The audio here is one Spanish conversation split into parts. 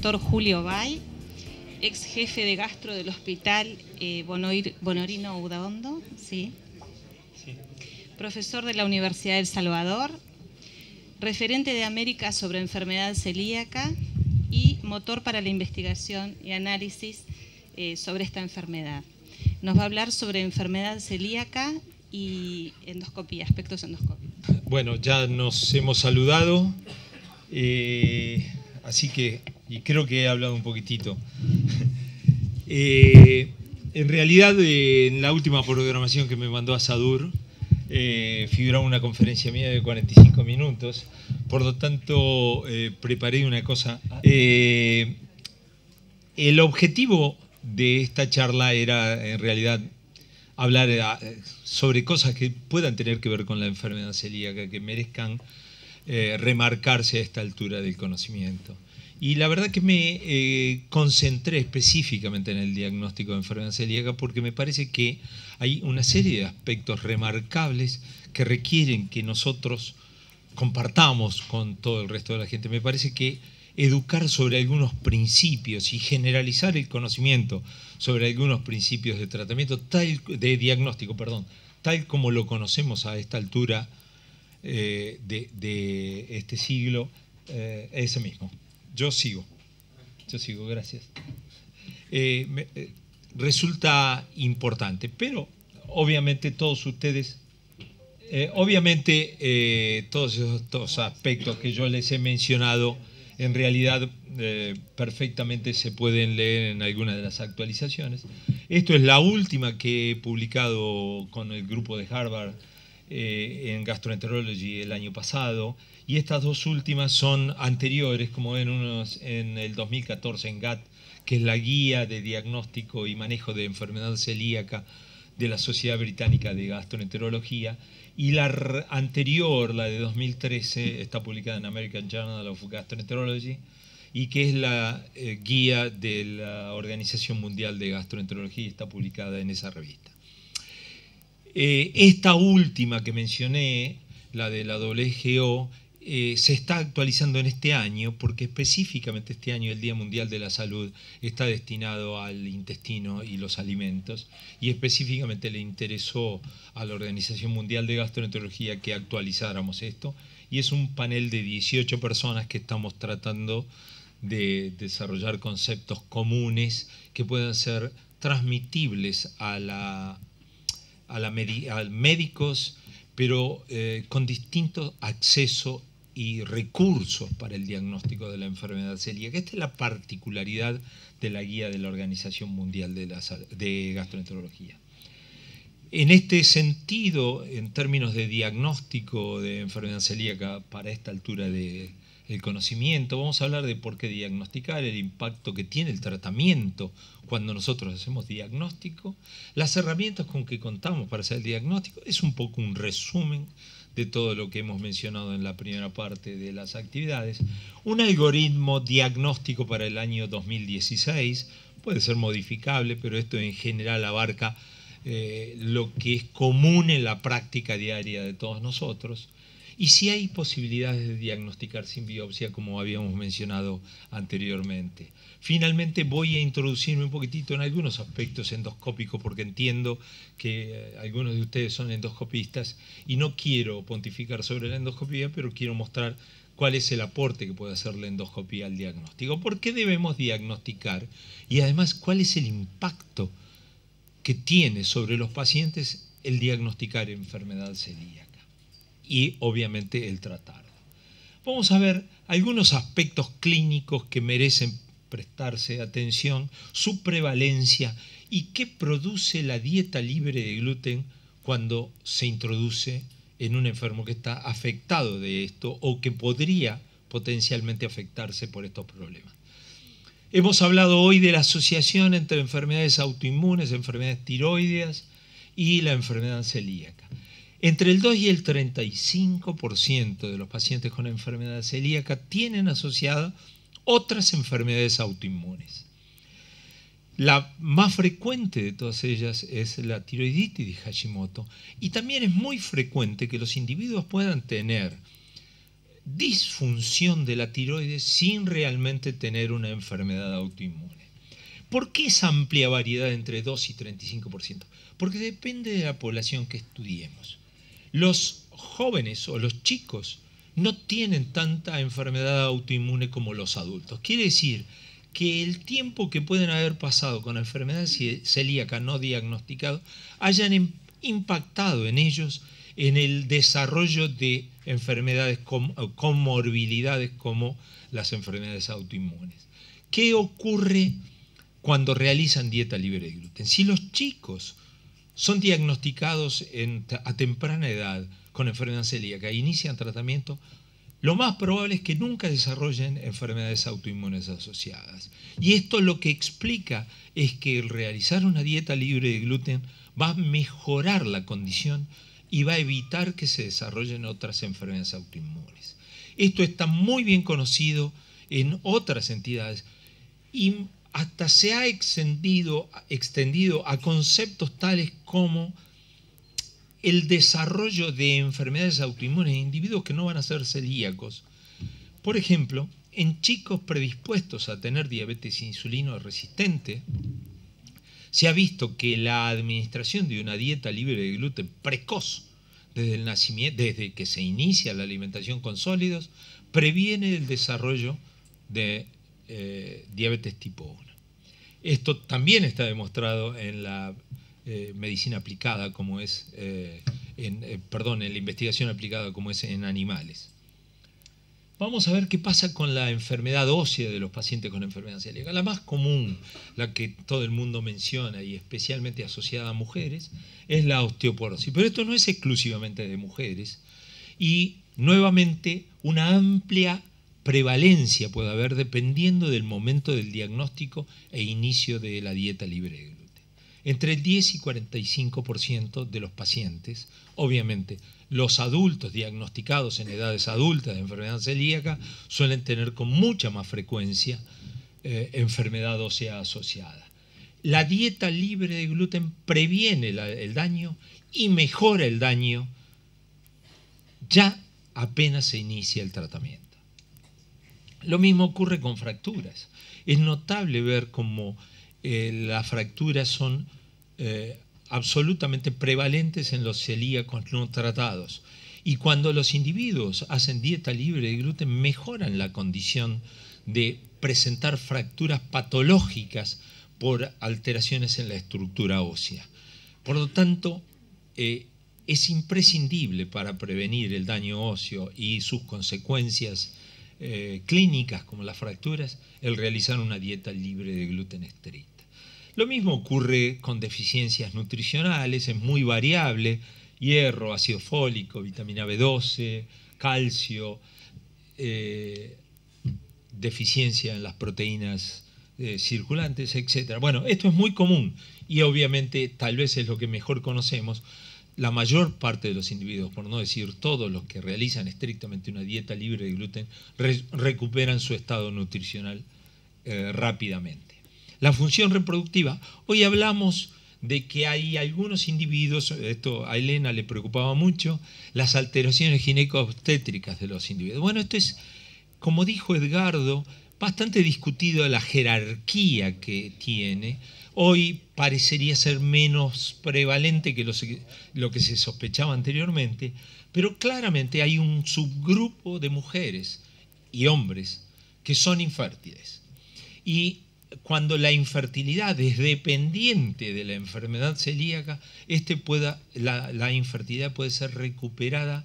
doctor Julio Bay, ex jefe de gastro del hospital eh, Bonorino Udaondo, ¿sí? profesor de la Universidad del Salvador, referente de América sobre enfermedad celíaca y motor para la investigación y análisis eh, sobre esta enfermedad. Nos va a hablar sobre enfermedad celíaca y endoscopía, aspectos endoscópicos. Bueno, ya nos hemos saludado. Eh, así que, y creo que he hablado un poquitito. Eh, en realidad, en la última programación que me mandó a Sadur, eh, figuraba una conferencia mía de 45 minutos, por lo tanto, eh, preparé una cosa. el objetivo de esta charla era, en realidad, hablar sobre cosas que puedan tener que ver con la enfermedad celíaca, que merezcan eh, remarcarse a esta altura del conocimiento. Y la verdad que me eh, concentré específicamente en el diagnóstico de enfermedad celíaca porque me parece que hay una serie de aspectos remarcables que requieren que nosotros compartamos con todo el resto de la gente. Me parece que educar sobre algunos principios y generalizar el conocimiento sobre algunos principios de tratamiento, tal, de diagnóstico, perdón, tal como lo conocemos a esta altura eh, de, este siglo eh, ese mismo. Yo sigo, yo sigo, gracias. Eh, eh, resulta importante, pero obviamente todos ustedes, obviamente todos estos aspectos que yo les he mencionado, en realidad perfectamente se pueden leer en algunas de las actualizaciones. Esto es la última que he publicado con el grupo de Harvard eh, en Gastroenterology el año pasado, y estas dos últimas son anteriores, como ven unos en el 2014 en GATT, que es la guía de diagnóstico y manejo de enfermedad celíaca de la Sociedad Británica de Gastroenterología, y la anterior, la de 2013, está publicada en American Journal of Gastroenterology, y que es la eh, guía de la Organización Mundial de Gastroenterología, está publicada en esa revista. Eh, esta última que mencioné, la de la WGO, eh, se está actualizando en este año, porque específicamente este año el Día Mundial de la Salud está destinado al intestino y los alimentos, y específicamente le interesó a la Organización Mundial de Gastroenterología que actualizáramos esto, y es un panel de 18 personas que estamos tratando de desarrollar conceptos comunes que puedan ser transmitibles a la a, médicos, pero eh, con distintos accesos y recursos para el diagnóstico de la enfermedad celíaca. Esta es la particularidad de la guía de la Organización Mundial de, la, de Gastroenterología. En este sentido, en términos de diagnóstico de enfermedad celíaca para esta altura de, el conocimiento, vamos a hablar de por qué diagnosticar, el impacto que tiene el tratamiento cuando nosotros hacemos diagnóstico, las herramientas con que contamos para hacer el diagnóstico, es un poco un resumen de todo lo que hemos mencionado en la primera parte de las actividades, un algoritmo diagnóstico para el año 2016, puede ser modificable, pero esto en general abarca eh, lo que es común en la práctica diaria de todos nosotros, y si hay posibilidades de diagnosticar sin biopsia, como habíamos mencionado anteriormente. Finalmente voy a introducirme un poquitito en algunos aspectos endoscópicos, porque entiendo que eh, algunos de ustedes son endoscopistas y no quiero pontificar sobre la endoscopía, pero quiero mostrar cuál es el aporte que puede hacer la endoscopía al diagnóstico, por qué debemos diagnosticar y además cuál es el impacto que tiene sobre los pacientes el diagnosticar enfermedad celíaca y obviamente el tratar. Vamos a ver algunos aspectos clínicos que merecen prestarse atención, su prevalencia y qué produce la dieta libre de gluten cuando se introduce en un enfermo que está afectado de esto o que podría potencialmente afectarse por estos problemas. Hemos hablado hoy de la asociación entre enfermedades autoinmunes, enfermedades tiroideas y la enfermedad celíaca. Entre el 2 y el 35% de los pacientes con enfermedad celíaca tienen asociadas otras enfermedades autoinmunes. La más frecuente de todas ellas es la tiroiditis de Hashimoto y también es muy frecuente que los individuos puedan tener disfunción de la tiroides sin realmente tener una enfermedad autoinmune. ¿Por qué esa amplia variedad entre 2 y 35%? Porque depende de la población que estudiemos. Los jóvenes o los chicos no tienen tanta enfermedad autoinmune como los adultos. Quiere decir que el tiempo que pueden haber pasado con la enfermedad celíaca no diagnosticado hayan impactado en ellos en el desarrollo de enfermedades, o comorbilidades como las enfermedades autoinmunes. ¿Qué ocurre cuando realizan dieta libre de gluten? Si los chicos son diagnosticados a temprana edad con enfermedad celíaca e inician tratamiento, lo más probable es que nunca desarrollen enfermedades autoinmunes asociadas. Y esto lo que explica es que el realizar una dieta libre de gluten va a mejorar la condición y va a evitar que se desarrollen otras enfermedades autoinmunes. Esto está muy bien conocido en otras entidades hasta se ha extendido, extendido a conceptos tales como el desarrollo de enfermedades autoinmunes en individuos que no van a ser celíacos. Por ejemplo, en chicos predispuestos a tener diabetes insulino resistente, se ha visto que la administración de una dieta libre de gluten precoz desde el nacimiento, desde que se inicia la alimentación con sólidos, previene el desarrollo de eh, diabetes tipo 1. Esto también está demostrado en la eh, medicina aplicada, como es, eh, en, perdón, en la investigación aplicada como es en animales. Vamos a ver qué pasa con la enfermedad ósea de los pacientes con enfermedad celíaca. La más común, la que todo el mundo menciona y especialmente asociada a mujeres, es la osteoporosis. Pero esto no es exclusivamente de mujeres. Y nuevamente una amplia prevalencia puede haber dependiendo del momento del diagnóstico e inicio de la dieta libre de gluten. Entre el 10 y 45% de los pacientes, obviamente los adultos diagnosticados en edades adultas de enfermedad celíaca, suelen tener con mucha más frecuencia eh, enfermedad ósea asociada. La dieta libre de gluten previene el daño y mejora el daño ya apenas se inicia el tratamiento. Lo mismo ocurre con fracturas. Es notable ver cómo eh, las fracturas son eh, absolutamente prevalentes en los celíacos no tratados. Y cuando los individuos hacen dieta libre de gluten, mejoran la condición de presentar fracturas patológicas por alteraciones en la estructura ósea. Por lo tanto, eh, es imprescindible para prevenir el daño óseo y sus consecuencias eh, clínicas como las fracturas el realizar una dieta libre de gluten estricta. Lo mismo ocurre con deficiencias nutricionales, es muy variable, hierro, ácido fólico, vitamina B12, calcio, eh, deficiencia en las proteínas eh, circulantes, etc. Bueno, esto es muy común y obviamente tal vez es lo que mejor conocemos, la mayor parte de los individuos, por no decir todos los que realizan estrictamente una dieta libre de gluten, recuperan su estado nutricional eh, rápidamente. La función reproductiva, hoy hablamos de que hay algunos individuos, esto a Elena le preocupaba mucho, las alteraciones gineco-obstétricas de los individuos. Bueno, esto es, como dijo Edgardo, bastante discutido la jerarquía que tiene hoy parecería ser menos prevalente que lo que se sospechaba anteriormente, pero claramente hay un subgrupo de mujeres y hombres que son infértiles. Y cuando la infertilidad es dependiente de la enfermedad celíaca, este la, infertilidad puede ser recuperada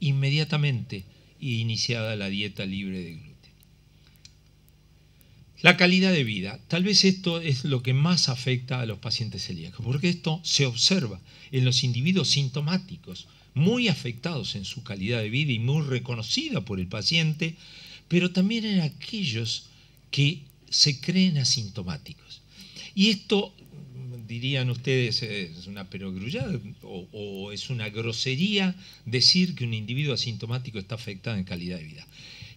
inmediatamente e iniciada la dieta libre de gluten. La calidad de vida. Tal vez esto es lo que más afecta a los pacientes celíacos, porque esto se observa en los individuos sintomáticos, muy afectados en su calidad de vida y muy reconocida por el paciente, pero también en aquellos que se creen asintomáticos. Y esto, dirían ustedes, es una perogrullada o, o es una grosería decir que un individuo asintomático está afectado en calidad de vida.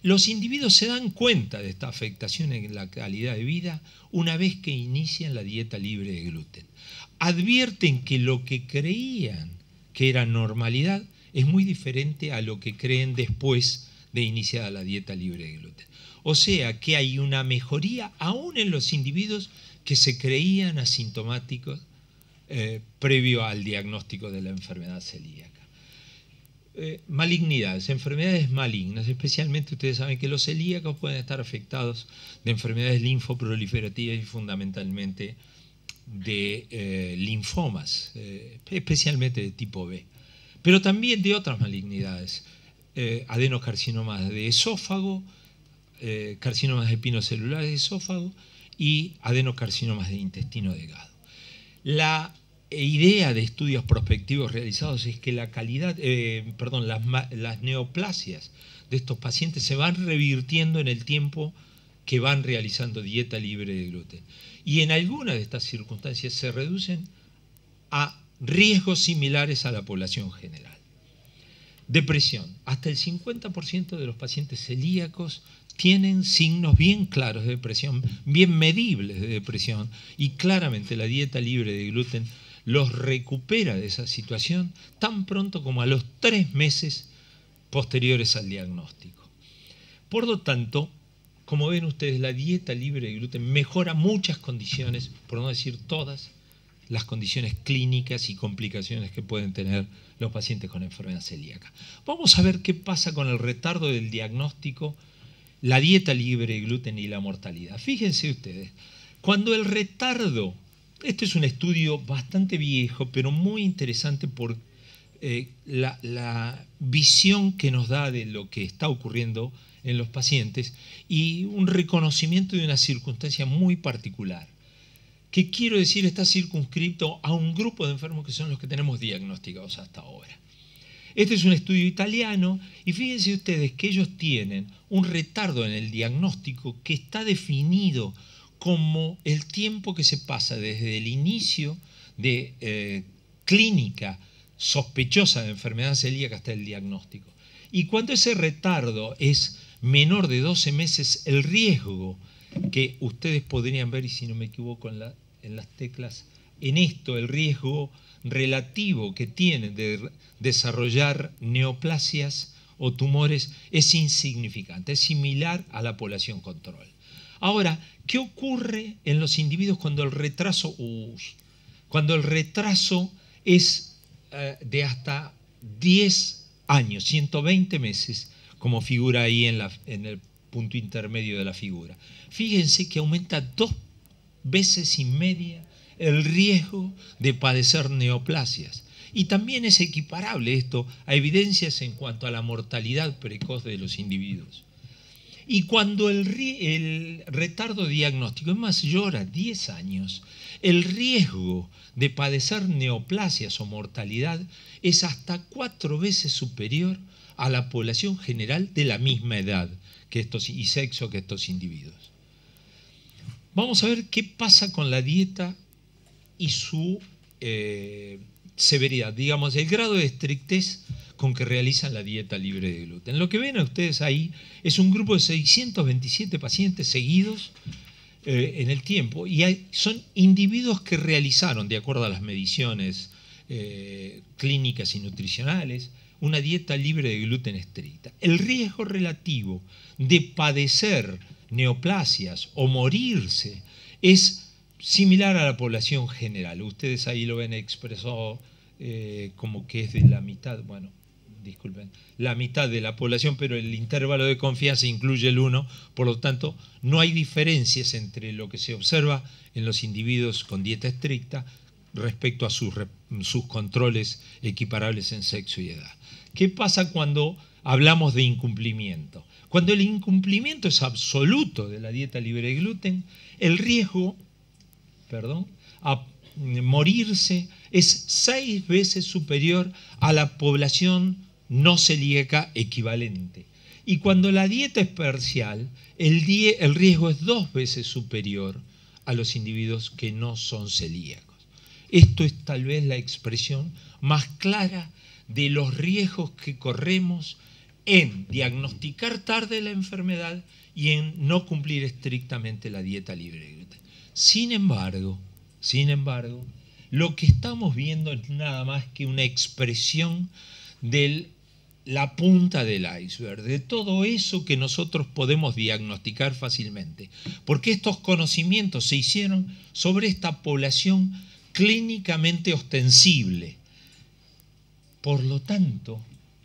Los individuos se dan cuenta de esta afectación en la calidad de vida una vez que inician la dieta libre de gluten. Advierten que lo que creían que era normalidad es muy diferente a lo que creen después de iniciada la dieta libre de gluten. O sea que hay una mejoría aún en los individuos que se creían asintomáticos eh, previo al diagnóstico de la enfermedad celíaca. Eh, malignidades, enfermedades malignas, especialmente ustedes saben que los celíacos pueden estar afectados de enfermedades linfoproliferativas y fundamentalmente de eh, linfomas, eh, especialmente de tipo B, pero también de otras malignidades, adenocarcinomas de esófago, carcinomas espinocelulares de esófago y adenocarcinomas de intestino delgado. La e idea de estudios prospectivos realizados es que la calidad, eh, perdón, las, las, neoplasias de estos pacientes se van revirtiendo en el tiempo que van realizando dieta libre de gluten. Y en algunas de estas circunstancias se reducen a riesgos similares a la población general. Depresión. Hasta el 50% de los pacientes celíacos tienen signos bien claros de depresión, bien medibles de depresión, y claramente la dieta libre de gluten los recupera de esa situación tan pronto como a los tres meses posteriores al diagnóstico. Por lo tanto, como ven ustedes, la dieta libre de gluten mejora muchas condiciones, por no decir todas, las condiciones clínicas y complicaciones que pueden tener los pacientes con enfermedad celíaca. Vamos a ver qué pasa con el retardo del diagnóstico, la dieta libre de gluten y la mortalidad. Fíjense ustedes, cuando el retardo este es un estudio bastante viejo, pero muy interesante por eh, la, la, visión que nos da de lo que está ocurriendo en los pacientes y un reconocimiento de una circunstancia muy particular. Que quiero decir, está circunscrito a un grupo de enfermos que son los que tenemos diagnosticados hasta ahora. Este es un estudio italiano y fíjense ustedes que ellos tienen un retardo en el diagnóstico que está definido como el tiempo que se pasa desde el inicio de eh, clínica sospechosa de enfermedad celíaca hasta el diagnóstico. Y cuando ese retardo es menor de 12 meses, el riesgo que ustedes podrían ver, y si no me equivoco en, en las teclas, en esto el riesgo relativo que tiene de desarrollar neoplasias o tumores es insignificante, es similar a la población control. Ahora, ¿qué ocurre en los individuos cuando el retraso, uh, cuando el retraso es eh, de hasta 10 años, 120 meses, como figura ahí en el punto intermedio de la figura? Fíjense que aumenta dos veces y media el riesgo de padecer neoplasias. Y también es equiparable esto a evidencias en cuanto a la mortalidad precoz de los individuos. Y cuando el, retardo diagnóstico es mayor a 10 años, el riesgo de padecer neoplasias o mortalidad es hasta cuatro veces superior a la población general de la misma edad que estos, y sexo que estos individuos. Vamos a ver qué pasa con la dieta y su eh, severidad, digamos, el grado de estrictez con que realizan la dieta libre de gluten. Lo que ven ustedes ahí es un grupo de 627 pacientes seguidos eh, en el tiempo y son individuos que realizaron, de acuerdo a las mediciones eh, clínicas y nutricionales, una dieta libre de gluten estricta. El riesgo relativo de padecer neoplasias o morirse es similar a la población general. Ustedes ahí lo ven expresado eh, como que es de la mitad, bueno, disculpen, la mitad de la población, pero el intervalo de confianza incluye el 1, por lo tanto, no hay diferencias entre lo que se observa en los individuos con dieta estricta respecto a sus, controles equiparables en sexo y edad. ¿Qué pasa cuando hablamos de incumplimiento? Cuando el incumplimiento es absoluto de la dieta libre de gluten, el riesgo, perdón, a morirse es seis veces superior a la población no celíaca equivalente. Y cuando la dieta es parcial, el, el riesgo es dos veces superior a los individuos que no son celíacos. Esto es tal vez la expresión más clara de los riesgos que corremos en diagnosticar tarde la enfermedad y en no cumplir estrictamente la dieta libre Sin embargo, sin embargo, lo que estamos viendo es nada más que una expresión del la punta del iceberg, de todo eso que nosotros podemos diagnosticar fácilmente, porque estos conocimientos se hicieron sobre esta población clínicamente ostensible. Por lo tanto,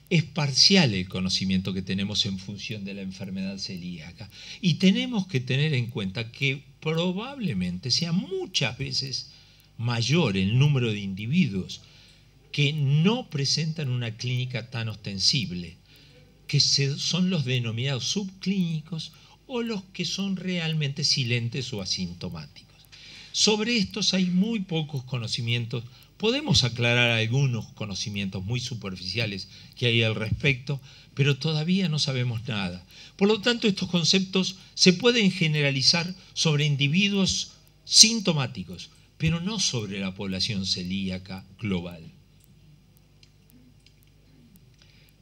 es parcial el conocimiento que tenemos en función de la enfermedad celíaca y tenemos que tener en cuenta que probablemente sea muchas veces mayor el número de individuos que no presentan una clínica tan ostensible, que son los denominados subclínicos o los que son realmente silentes o asintomáticos. Sobre estos hay muy pocos conocimientos. Podemos aclarar algunos conocimientos muy superficiales que hay al respecto, pero todavía no sabemos nada. Por lo tanto, estos conceptos se pueden generalizar sobre individuos sintomáticos, pero no sobre la población celíaca global.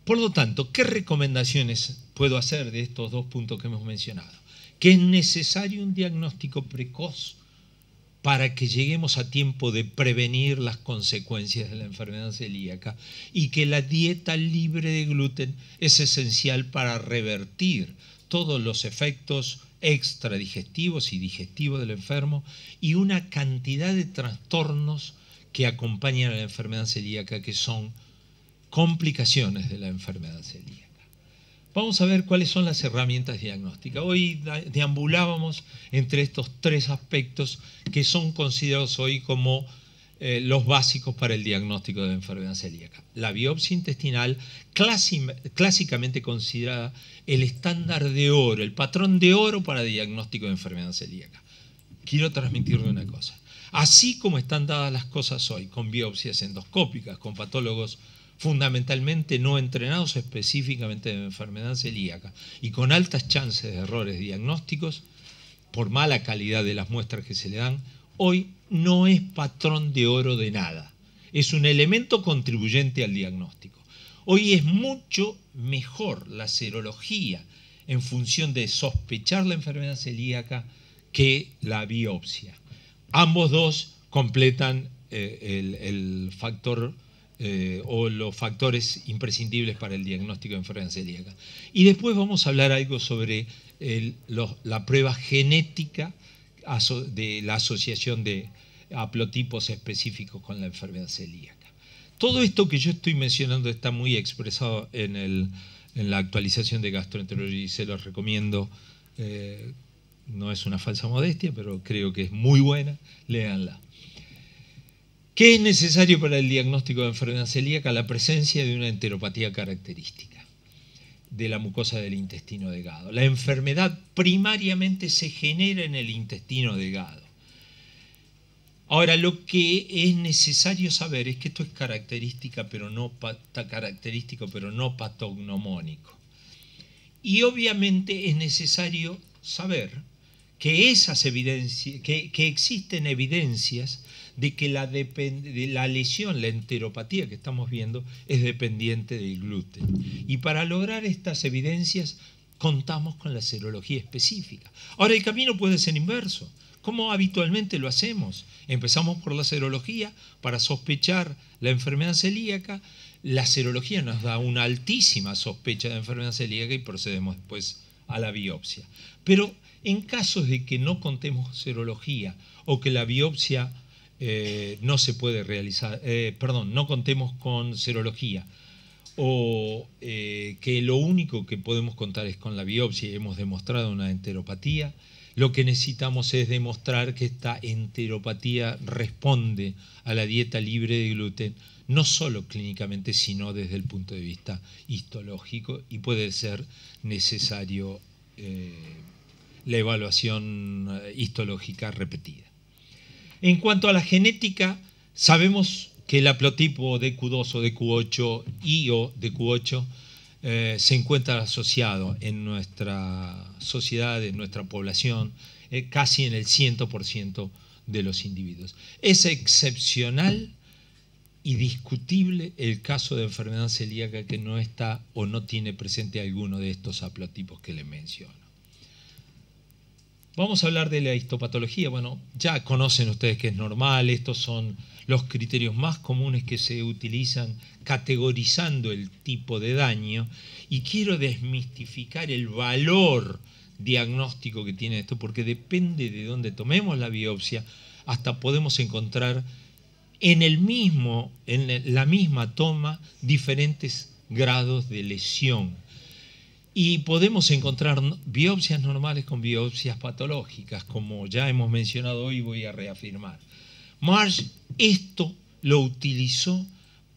Por lo tanto, ¿qué recomendaciones puedo hacer de estos dos puntos que hemos mencionado? Que es necesario un diagnóstico precoz para que lleguemos a tiempo de prevenir las consecuencias de la enfermedad celíaca y que la dieta libre de gluten es esencial para revertir todos los efectos extradigestivos y digestivos del enfermo y una cantidad de trastornos que acompañan a la enfermedad celíaca que son complicaciones de la enfermedad celíaca. Vamos a ver cuáles son las herramientas diagnósticas. Hoy deambulábamos entre estos tres aspectos que son considerados hoy como eh, los básicos para el diagnóstico de enfermedad celíaca. La biopsia intestinal, clásicamente considerada el estándar de oro, el patrón de oro para diagnóstico de enfermedad celíaca. Quiero transmitirle una cosa. Así como están dadas las cosas hoy, con biopsias endoscópicas, con patólogos fundamentalmente no entrenados específicamente de enfermedad celíaca y con altas chances de errores diagnósticos por mala calidad de las muestras que se le dan, hoy no es patrón de oro de nada. Es un elemento contribuyente al diagnóstico. Hoy es mucho mejor la serología en función de sospechar la enfermedad celíaca que la biopsia. Ambos dos completan eh, el factor eh, o los factores imprescindibles para el diagnóstico de enfermedad celíaca. Y después vamos a hablar algo sobre la prueba genética de la asociación de haplotipos específicos con la enfermedad celíaca. Todo esto que yo estoy mencionando está muy expresado en, la actualización de gastroenterología y se los recomiendo. Eh, no es una falsa modestia, pero creo que es muy buena. Léanla. ¿Qué es necesario para el diagnóstico de enfermedad celíaca? La presencia de una enteropatía característica de la mucosa del intestino delgado. La enfermedad primariamente se genera en el intestino delgado. Ahora, lo que es necesario saber es que esto es característica, pero no característico, pero no patognomónico. Y obviamente es necesario saber que, esas evidencias, que, que existen evidencias de que la, la lesión, la enteropatía que estamos viendo, es dependiente del gluten. Y para lograr estas evidencias contamos con la serología específica. Ahora, el camino puede ser inverso. como habitualmente lo hacemos? Empezamos por la serología para sospechar la enfermedad celíaca. La serología nos da una altísima sospecha de enfermedad celíaca y procedemos después a la biopsia. Pero en casos de que no contemos serología o que la biopsia eh, no se puede realizar, eh, perdón, no contemos con serología o eh, que lo único que podemos contar es con la biopsia y hemos demostrado una enteropatía, lo que necesitamos es demostrar que esta enteropatía responde a la dieta libre de gluten, no solo clínicamente, sino desde el punto de vista histológico y puede ser necesario la evaluación histológica repetida. En cuanto a la genética, sabemos que el haplotipo DQ2 o DQ8 y o DQ8 eh, se encuentra asociado en nuestra sociedad, en nuestra población, eh, casi en el 100% de los individuos. Es excepcional y discutible el caso de enfermedad celíaca que no está o no tiene presente alguno de estos haplotipos que le menciono. Vamos a hablar de la histopatología. Bueno, ya conocen ustedes que es normal, estos son los criterios más comunes que se utilizan categorizando el tipo de daño y quiero desmistificar el valor diagnóstico que tiene esto porque depende de dónde tomemos la biopsia, hasta podemos encontrar en el mismo en la misma toma diferentes grados de lesión. Y podemos encontrar biopsias normales con biopsias patológicas, como ya hemos mencionado hoy, voy a reafirmar. Marsh esto lo utilizó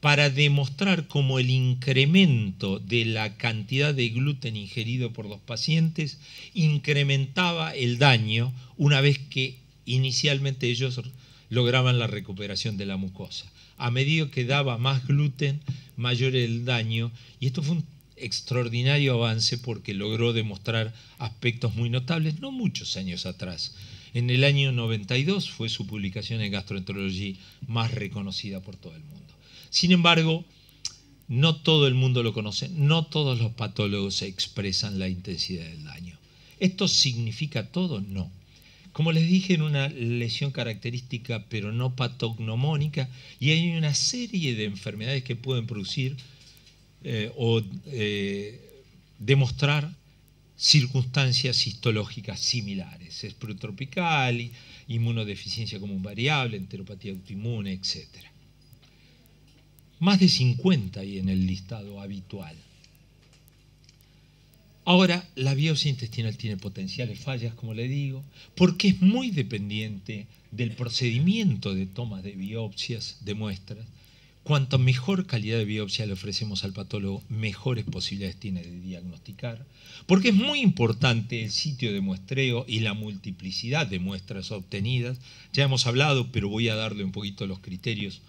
para demostrar cómo el incremento de la cantidad de gluten ingerido por los pacientes incrementaba el daño una vez que inicialmente ellos lograban la recuperación de la mucosa. A medida que daba más gluten, mayor el daño. Y esto fue un extraordinario avance porque logró demostrar aspectos muy notables no muchos años atrás. En el año 92 fue su publicación en gastroenterología más reconocida por todo el mundo. Sin embargo, no todo el mundo lo conoce, no todos los patólogos expresan la intensidad del daño. ¿Esto significa todo? No. Como les dije, en una lesión característica pero no patognomónica y hay una serie de enfermedades que pueden producir eh, o eh, demostrar circunstancias histológicas similares, espro inmunodeficiencia común variable, enteropatía autoinmune, etc. Más de 50 hay en el listado habitual. Ahora, la biopsia intestinal tiene potenciales fallas, como le digo, porque es muy dependiente del procedimiento de toma de biopsias, de muestras, Cuanto mejor calidad de biopsia le ofrecemos al patólogo, mejores posibilidades tiene de diagnosticar, porque es muy importante el sitio de muestreo y la multiplicidad de muestras obtenidas. Ya hemos hablado, pero voy a darle un poquito los criterios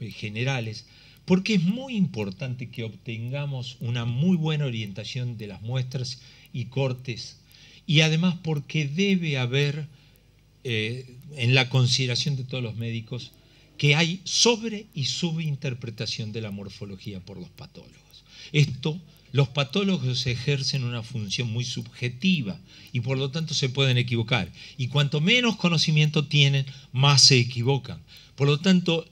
eh, generales, porque es muy importante que obtengamos una muy buena orientación de las muestras y cortes, y además porque debe haber eh, en la consideración de todos los médicos que hay sobre y subinterpretación de la morfología por los patólogos. Esto, los patólogos ejercen una función muy subjetiva y por lo tanto se pueden equivocar. Y cuanto menos conocimiento tienen, más se equivocan. Por lo tanto,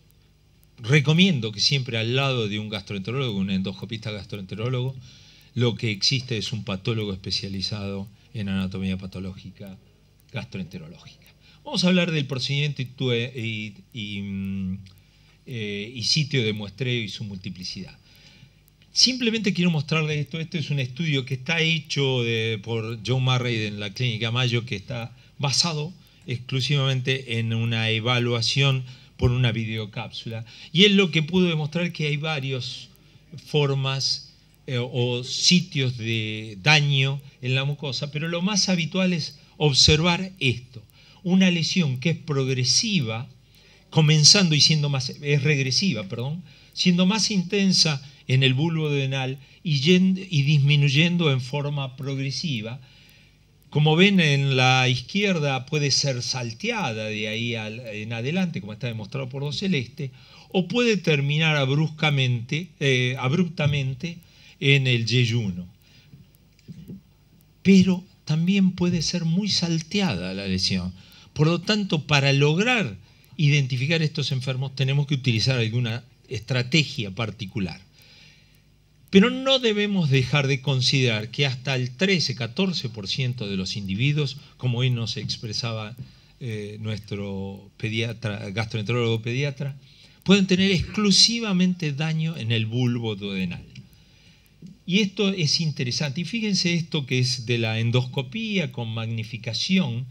recomiendo que siempre al lado de un gastroenterólogo, un endoscopista gastroenterólogo, lo que existe es un patólogo especializado en anatomía patológica gastroenterológica. Vamos a hablar del procedimiento mm, eh, y, sitio de muestreo y su multiplicidad. Simplemente quiero mostrarles esto. Esto es un estudio que está hecho por John Murray en la Clínica Mayo, que está basado exclusivamente en una evaluación por una videocápsula. Y es lo que pudo demostrar que hay varias formas eh, o sitios de daño en la mucosa, pero lo más habitual es observar esto una lesión que es progresiva, comenzando y siendo más, es regresiva, perdón, siendo más intensa en el bulbo denal y, y disminuyendo en forma progresiva. Como ven en la izquierda puede ser salteada de ahí en adelante, como está demostrado por Don celeste, o puede terminar abruptamente, eh, abruptamente en el yeyuno. Pero también puede ser muy salteada la lesión. Por lo tanto, para lograr identificar estos enfermos tenemos que utilizar alguna estrategia particular. Pero no debemos dejar de considerar que hasta el 13-14% de los individuos, como hoy nos expresaba eh, nuestro pediatra, gastroenterólogo pediatra, pueden tener exclusivamente daño en el bulbo duodenal. Y esto es interesante. Y fíjense esto que es de la endoscopía con magnificación,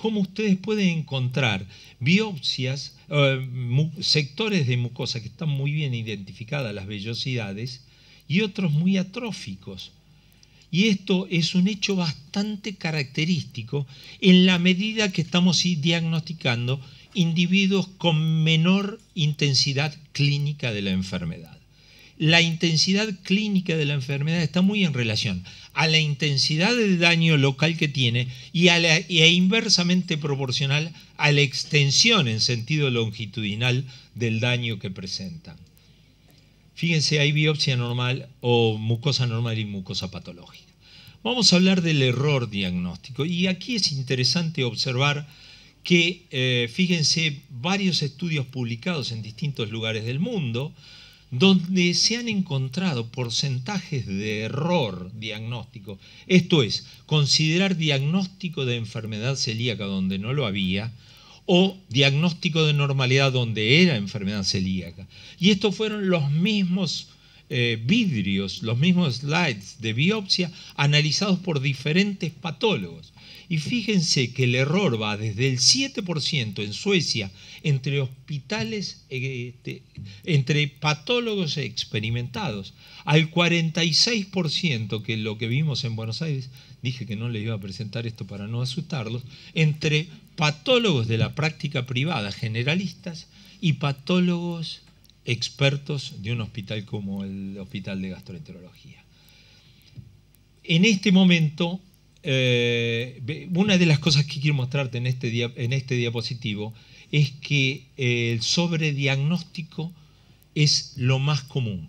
cómo ustedes pueden encontrar biopsias, eh, sectores de mucosa que están muy bien identificadas, las vellosidades, y otros muy atróficos. Y esto es un hecho bastante característico en la medida que estamos diagnosticando individuos con menor intensidad clínica de la enfermedad la intensidad clínica de la enfermedad está muy en relación a la intensidad de daño local que tiene y, a e inversamente proporcional a la extensión en sentido longitudinal del daño que presentan. Fíjense, hay biopsia normal o mucosa normal y mucosa patológica. Vamos a hablar del error diagnóstico y aquí es interesante observar que, eh, fíjense, varios estudios publicados en distintos lugares del mundo, donde se han encontrado porcentajes de error diagnóstico. Esto es, considerar diagnóstico de enfermedad celíaca donde no lo había o diagnóstico de normalidad donde era enfermedad celíaca. Y estos fueron los mismos eh, vidrios, los mismos slides de biopsia analizados por diferentes patólogos. Y fíjense que el error va desde el 7% en Suecia entre hospitales, eh, entre patólogos experimentados, al 46%, que es lo que vimos en Buenos Aires, dije que no le iba a presentar esto para no asustarlos, entre patólogos de la práctica privada, generalistas, y patólogos expertos de un hospital como el Hospital de Gastroenterología. En este momento eh, una de las cosas que quiero mostrarte en este, en este diapositivo es que eh, el sobrediagnóstico es lo más común.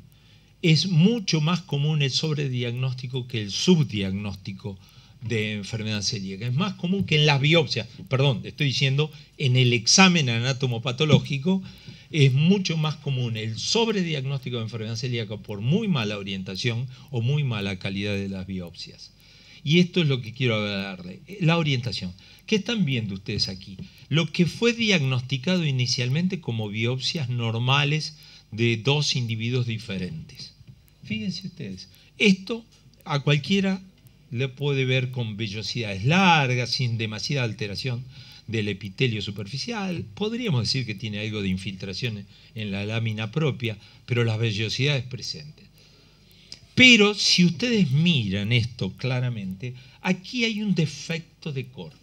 Es mucho más común el sobrediagnóstico que el subdiagnóstico de enfermedad celíaca. Es más común que en las biopsias, perdón, estoy diciendo en el examen anatomopatológico, es mucho más común el sobrediagnóstico de enfermedad celíaca por muy mala orientación o muy mala calidad de las biopsias. Y esto es lo que quiero darle, eh, la orientación. ¿Qué están viendo ustedes aquí? Lo que fue diagnosticado inicialmente como biopsias normales de dos individuos diferentes. Fíjense ustedes, esto a cualquiera le puede ver con vellosidades largas, sin demasiada alteración del epitelio superficial. Podríamos decir que tiene algo de infiltración en la lámina propia, pero las vellosidades presentes. Pero si ustedes miran esto claramente, aquí hay un defecto de corte.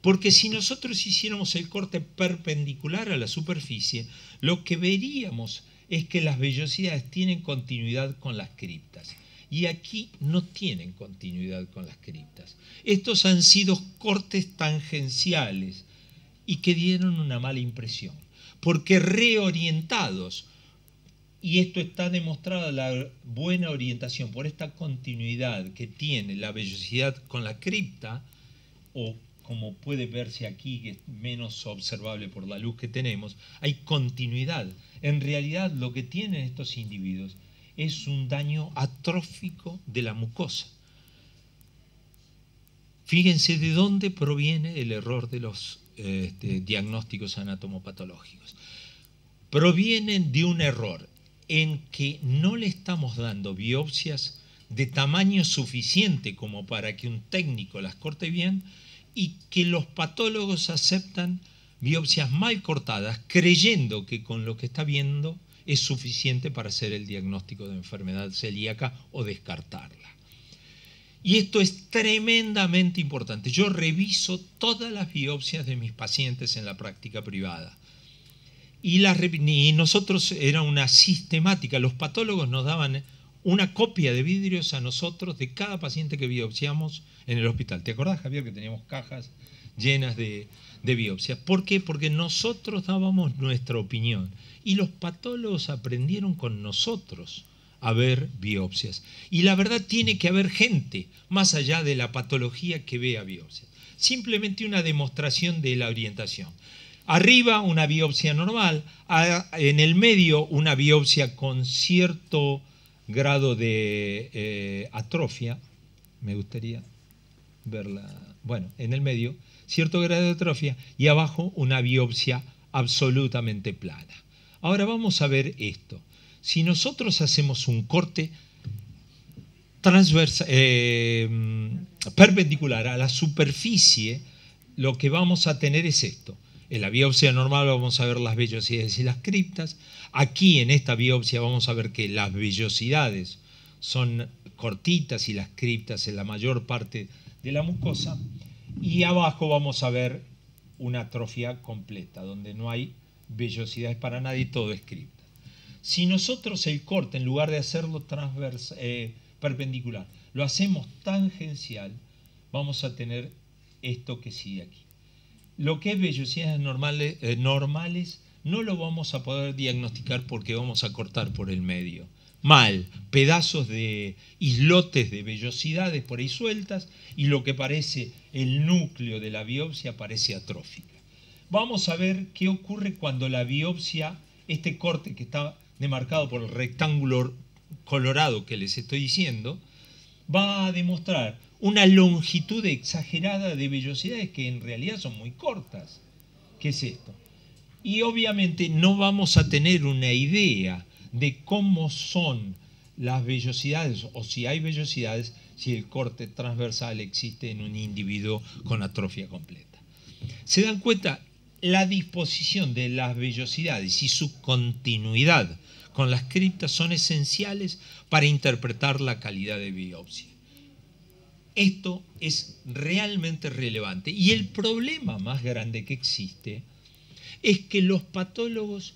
Porque si nosotros hiciéramos el corte perpendicular a la superficie, lo que veríamos es que las vellosidades tienen continuidad con las criptas. Y aquí no tienen continuidad con las criptas. Estos han sido cortes tangenciales y que dieron una mala impresión. Porque reorientados y esto está demostrado, la buena orientación, por esta continuidad que tiene la vellosidad con la cripta, o como puede verse aquí, que es menos observable por la luz que tenemos, hay continuidad. En realidad lo que tienen estos individuos es un daño atrófico de la mucosa. Fíjense de dónde proviene el error de los eh, este, diagnósticos anatomopatológicos. Provienen de un error en que no le estamos dando biopsias de tamaño suficiente como para que un técnico las corte bien y que los patólogos aceptan biopsias mal cortadas creyendo que con lo que está viendo es suficiente para hacer el diagnóstico de enfermedad celíaca o descartarla. Y esto es tremendamente importante. Yo reviso todas las biopsias de mis pacientes en la práctica privada y, nosotros era una sistemática, los patólogos nos daban una copia de vidrios a nosotros de cada paciente que biopsiamos en el hospital. ¿Te acordás, Javier, que teníamos cajas llenas de, de biopsias? ¿Por qué? Porque nosotros dábamos nuestra opinión y los patólogos aprendieron con nosotros a ver biopsias. Y la verdad tiene que haber gente más allá de la patología que vea biopsias. Simplemente una demostración de la orientación. Arriba una biopsia normal, en el medio una biopsia con cierto grado de eh, atrofia, me gustaría verla, bueno, en el medio, cierto grado de atrofia, y abajo una biopsia absolutamente plana. Ahora vamos a ver esto. Si nosotros hacemos un corte eh, perpendicular a la superficie, lo que vamos a tener es esto. En la biopsia normal vamos a ver las vellosidades y las criptas. Aquí en esta biopsia vamos a ver que las vellosidades son cortitas y las criptas en la mayor parte de la mucosa. Y abajo vamos a ver una atrofia completa, donde no hay vellosidades para nadie, todo es cripta. Si nosotros el corte, en lugar de hacerlo eh, perpendicular, lo hacemos tangencial, vamos a tener esto que sigue aquí. Lo que es vellosidades normales, eh, normales no lo vamos a poder diagnosticar porque vamos a cortar por el medio. Mal, pedazos de islotes de vellosidades por ahí sueltas y lo que parece el núcleo de la biopsia parece atrófica. Vamos a ver qué ocurre cuando la biopsia, este corte que está demarcado por el rectángulo colorado que les estoy diciendo, va a demostrar una longitud exagerada de vellosidades que en realidad son muy cortas. ¿Qué es esto? Y obviamente no vamos a tener una idea de cómo son las vellosidades o si hay vellosidades si el corte transversal existe en un individuo con atrofia completa. ¿Se dan cuenta? La disposición de las vellosidades y su continuidad con las criptas son esenciales para interpretar la calidad de biopsia. Esto es realmente relevante. Y el problema más grande que existe es que los patólogos,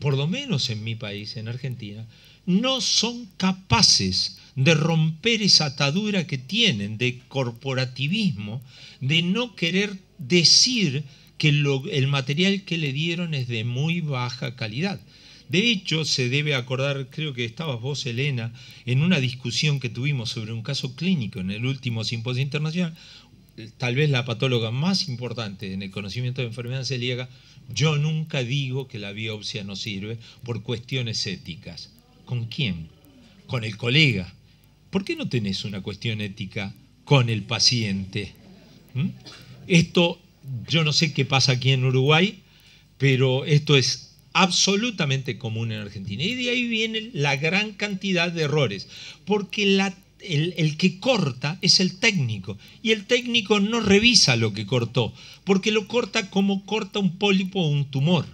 por lo menos en mi país, en Argentina, no son capaces de romper esa atadura que tienen de corporativismo, de no querer decir que el material que le dieron es de muy baja calidad. De hecho, se debe acordar, creo que estabas vos, Elena, en una discusión que tuvimos sobre un caso clínico en el último simposio internacional, tal vez la patóloga más importante en el conocimiento de enfermedad celíaca, yo nunca digo que la biopsia no sirve por cuestiones éticas. ¿Con quién? Con el colega. ¿Por qué no tenés una cuestión ética con el paciente? ¿Mm? Esto, yo no sé qué pasa aquí en Uruguay, pero esto es absolutamente común en Argentina. Y de ahí viene la gran cantidad de errores, porque el, el que corta es el técnico, y el técnico no revisa lo que cortó, porque lo corta como corta un pólipo o un tumor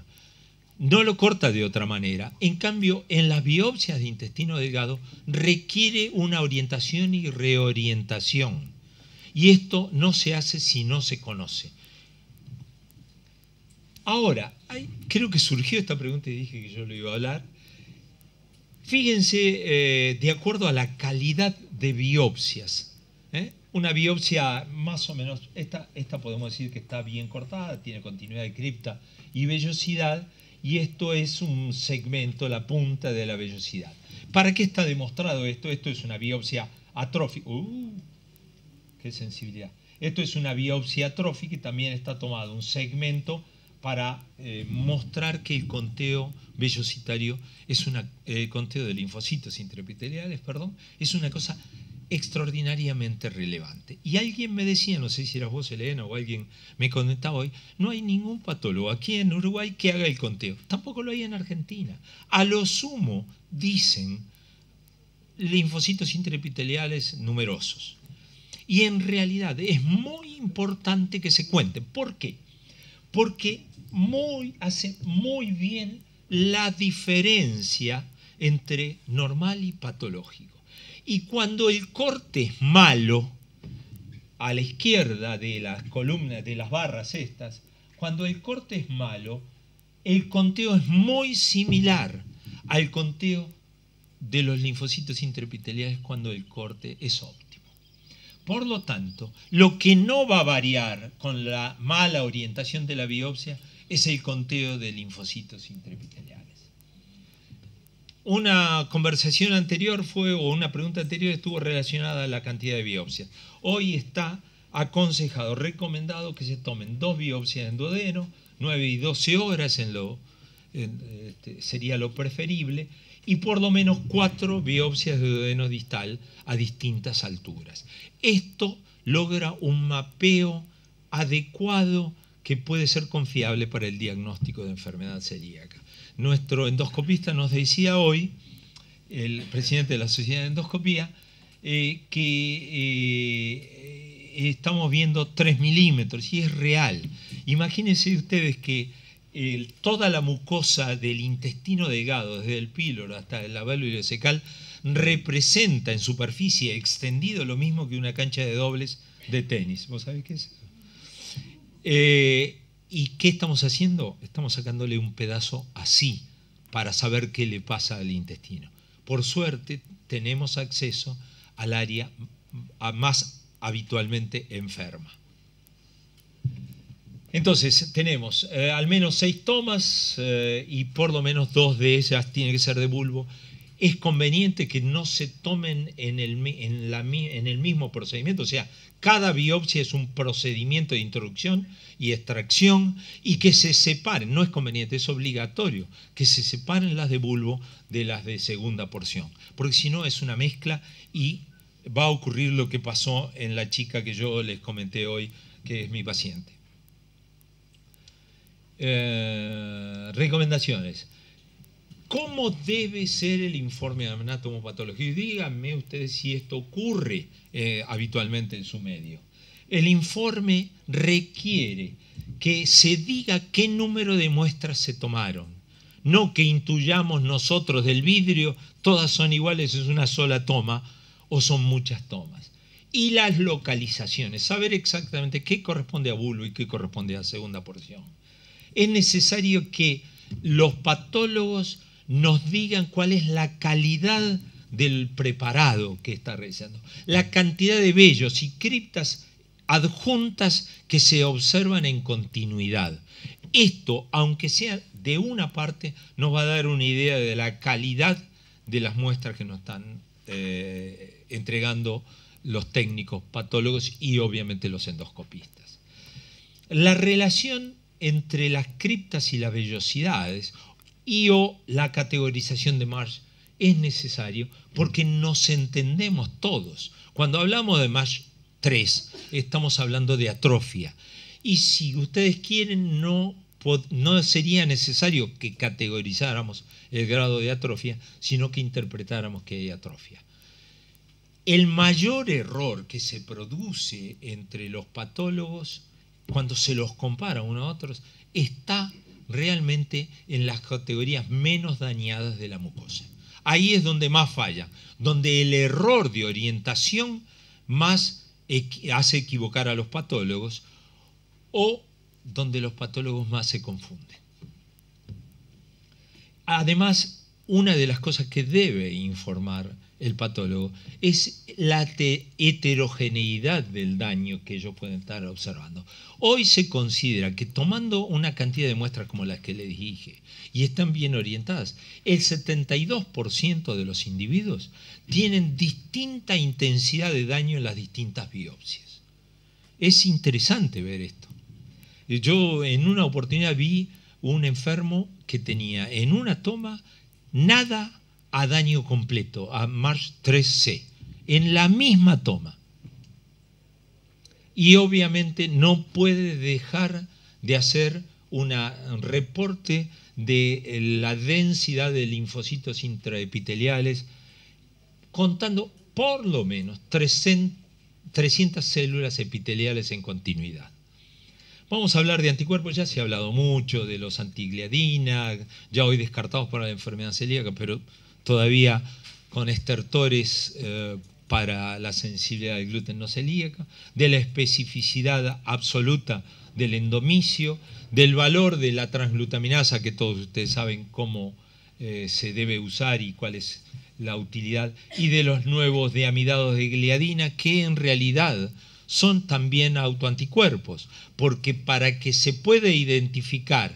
no lo corta de otra manera. En cambio, en las biopsias de intestino delgado requiere una orientación y reorientación. Y esto no se hace si no se conoce. Ahora, creo que surgió esta pregunta y dije que yo lo iba a hablar. Fíjense, eh, de acuerdo a la calidad de biopsias, ¿eh? una biopsia más o menos, esta, esta podemos decir que está bien cortada, tiene continuidad de cripta y vellosidad, y esto es un segmento, la punta de la vellosidad. ¿Para qué está demostrado esto? Esto es una biopsia atrófica. Uh, ¡Qué sensibilidad! Esto es una biopsia atrófica y también está tomado un segmento para eh, mostrar que el conteo es conteo de linfocitos intraepiteliales, perdón, es una cosa extraordinariamente relevante. Y alguien me decía, no sé si eras vos Elena o alguien me conectaba hoy, no hay ningún patólogo aquí en Uruguay que haga el conteo. Tampoco lo hay en Argentina. A lo sumo dicen linfocitos intraepiteliales numerosos. Y en realidad es muy importante que se cuente. ¿Por qué? Porque muy, hace muy bien la diferencia entre normal y patológico. Y cuando el corte es malo, a la izquierda de las columnas, de las barras estas, cuando el corte es malo, el conteo es muy similar al conteo de los linfocitos intraepiteliales cuando el corte es óptimo. Por lo tanto, lo que no va a variar con la mala orientación de la biopsia es el conteo de linfocitos intraepiteliales. Una conversación anterior fue, o una pregunta anterior estuvo relacionada a la cantidad de biopsias. Hoy está aconsejado, recomendado que se tomen dos biopsias en duodeno, 9 y 12 horas en lo, este, sería lo preferible, y por lo menos cuatro biopsias de duodeno distal a distintas alturas. Esto logra un mapeo adecuado que puede ser confiable para el diagnóstico de enfermedad celíaca. Nuestro endoscopista nos decía hoy, el presidente de la Sociedad de Endoscopía, eh, que eh, estamos viendo 3 milímetros y es real. Imagínense ustedes que toda la mucosa del intestino delgado, desde el píloro hasta la válvula secal, representa en superficie extendido lo mismo que una cancha de dobles de tenis. ¿Vos sabés qué es eh, ¿Y qué estamos haciendo? Estamos sacándole un pedazo así para saber qué le pasa al intestino. Por suerte tenemos acceso al área más habitualmente enferma. Entonces, tenemos eh, al menos seis tomas eh, y por lo menos dos de ellas tienen que ser de bulbo es conveniente que no se tomen en el, mismo procedimiento. O sea, cada biopsia es un procedimiento de introducción y extracción y que se separen, no es conveniente, es obligatorio, que se separen las de bulbo de las de segunda porción, porque si no es una mezcla y va a ocurrir lo que pasó en la chica que yo les comenté hoy, que es mi paciente. Eh, recomendaciones. ¿Cómo debe ser el informe de anatomopatología? díganme ustedes si esto ocurre eh, habitualmente en su medio. El informe requiere que se diga qué número de muestras se tomaron, no que intuyamos nosotros del vidrio, todas son iguales, es una sola toma o son muchas tomas. Y las localizaciones, saber exactamente qué corresponde a bulo y qué corresponde a segunda porción. Es necesario que los patólogos nos digan cuál es la calidad del preparado que está realizando, la cantidad de vellos y criptas adjuntas que se observan en continuidad. Esto, aunque sea de una parte, nos va a dar una idea de la calidad de las muestras que nos están eh, entregando los técnicos patólogos y obviamente los endoscopistas. La relación entre las criptas y las vellosidades y o la categorización de Marsh es necesario porque nos entendemos todos. Cuando hablamos de Marsh 3, estamos hablando de atrofia. Y si ustedes quieren, no, no sería necesario que categorizáramos el grado de atrofia, sino que interpretáramos que hay atrofia. El mayor error que se produce entre los patólogos cuando se los compara uno a otros está realmente en las categorías menos dañadas de la mucosa. Ahí es donde más falla, donde el error de orientación más hace equivocar a los patólogos o donde los patólogos más se confunden. Además, una de las cosas que debe informar el patólogo, es la heterogeneidad del daño que ellos pueden estar observando. Hoy se considera que tomando una cantidad de muestras como las que le dije, y están bien orientadas, el 72% de los individuos tienen distinta intensidad de daño en las distintas biopsias. Es interesante ver esto. Yo en una oportunidad vi un enfermo que tenía en una toma nada a daño completo, a March 3C, en la misma toma. Y obviamente no puede dejar de hacer un reporte de eh, la densidad de linfocitos intraepiteliales, contando por lo menos 300 células epiteliales en continuidad. Vamos a hablar de anticuerpos, ya se ha hablado mucho de los antigliadina, ya hoy descartados para la enfermedad celíaca, pero todavía con estertores eh, para la sensibilidad al gluten no celíaca, de la especificidad absoluta del endomicio, del valor de la transglutaminasa, que todos ustedes saben cómo eh, se debe usar y cuál es la utilidad, y de los nuevos deamidados de gliadina, que en realidad son también autoanticuerpos, porque para que se pueda identificar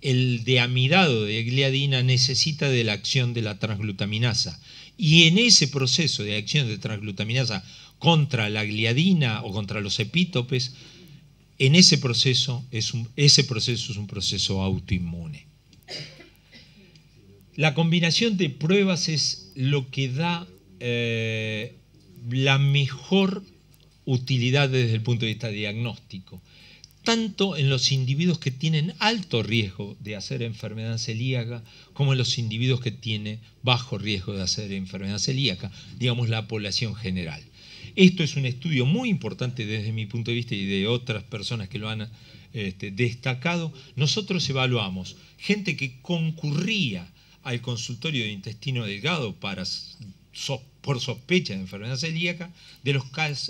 el de de gliadina necesita de la acción de la transglutaminasa. Y en ese proceso de acción de transglutaminasa contra la gliadina o contra los epítopes, en ese proceso es un, ese proceso es un proceso autoinmune. La combinación de pruebas es lo que da eh, la mejor utilidad desde el punto de vista diagnóstico tanto en los individuos que tienen alto riesgo de hacer enfermedad celíaca como en los individuos que tienen bajo riesgo de hacer enfermedad celíaca, digamos la población general. Esto es un estudio muy importante desde mi punto de vista y de otras personas que lo han este, destacado. Nosotros evaluamos gente que concurría al consultorio de intestino delgado por sospecha de enfermedad celíaca, de los,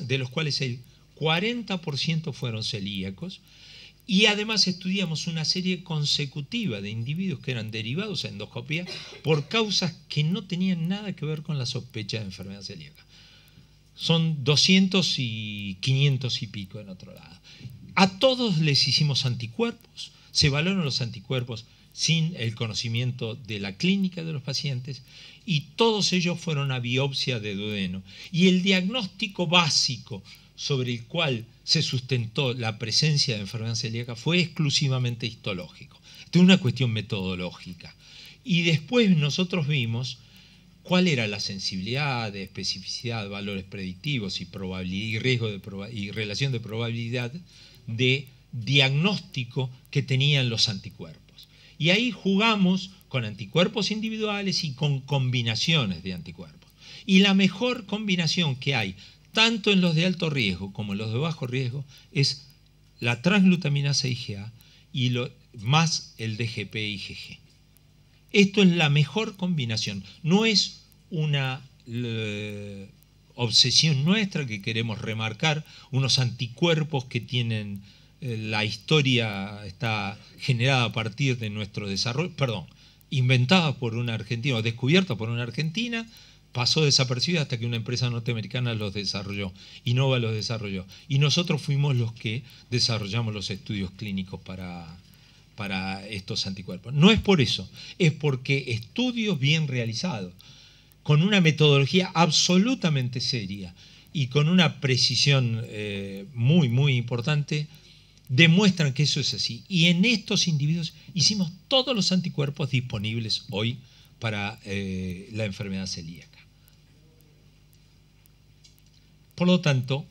de los cuales el 40% fueron celíacos y además estudiamos una serie consecutiva de individuos que eran derivados a endoscopía por causas que no tenían nada que ver con la sospecha de enfermedad celíaca. Son 200 y 500 y pico en otro lado. A todos les hicimos anticuerpos, se evaluaron los anticuerpos sin el conocimiento de la clínica de los pacientes y todos ellos fueron a biopsia de duodeno. Y el diagnóstico básico sobre el cual se sustentó la presencia de enfermedad celíaca fue exclusivamente histológico. Esto es una cuestión metodológica. Y después nosotros vimos cuál era la sensibilidad, de especificidad, valores predictivos y, probabilidad, y riesgo de y relación de probabilidad de diagnóstico que tenían los anticuerpos. Y ahí jugamos con anticuerpos individuales y con combinaciones de anticuerpos. Y la mejor combinación que hay tanto en los de alto riesgo como en los de bajo riesgo, es la transglutaminasa IgA y más el DGP IgG. Esto es la mejor combinación. No es una eh, obsesión nuestra que queremos remarcar, unos anticuerpos que tienen eh, la historia está generada a partir de nuestro desarrollo, perdón, inventada por una argentina, o descubierta por una argentina, pasó desapercibido hasta que una empresa norteamericana los desarrolló, Innova los desarrolló. Y nosotros fuimos los que desarrollamos los estudios clínicos para, para estos anticuerpos. No es por eso, es porque estudios bien realizados, con una metodología absolutamente seria y con una precisión eh, muy, muy importante, demuestran que eso es así. Y en estos individuos hicimos todos los anticuerpos disponibles hoy para eh, la enfermedad celíaca. Por lo tanto,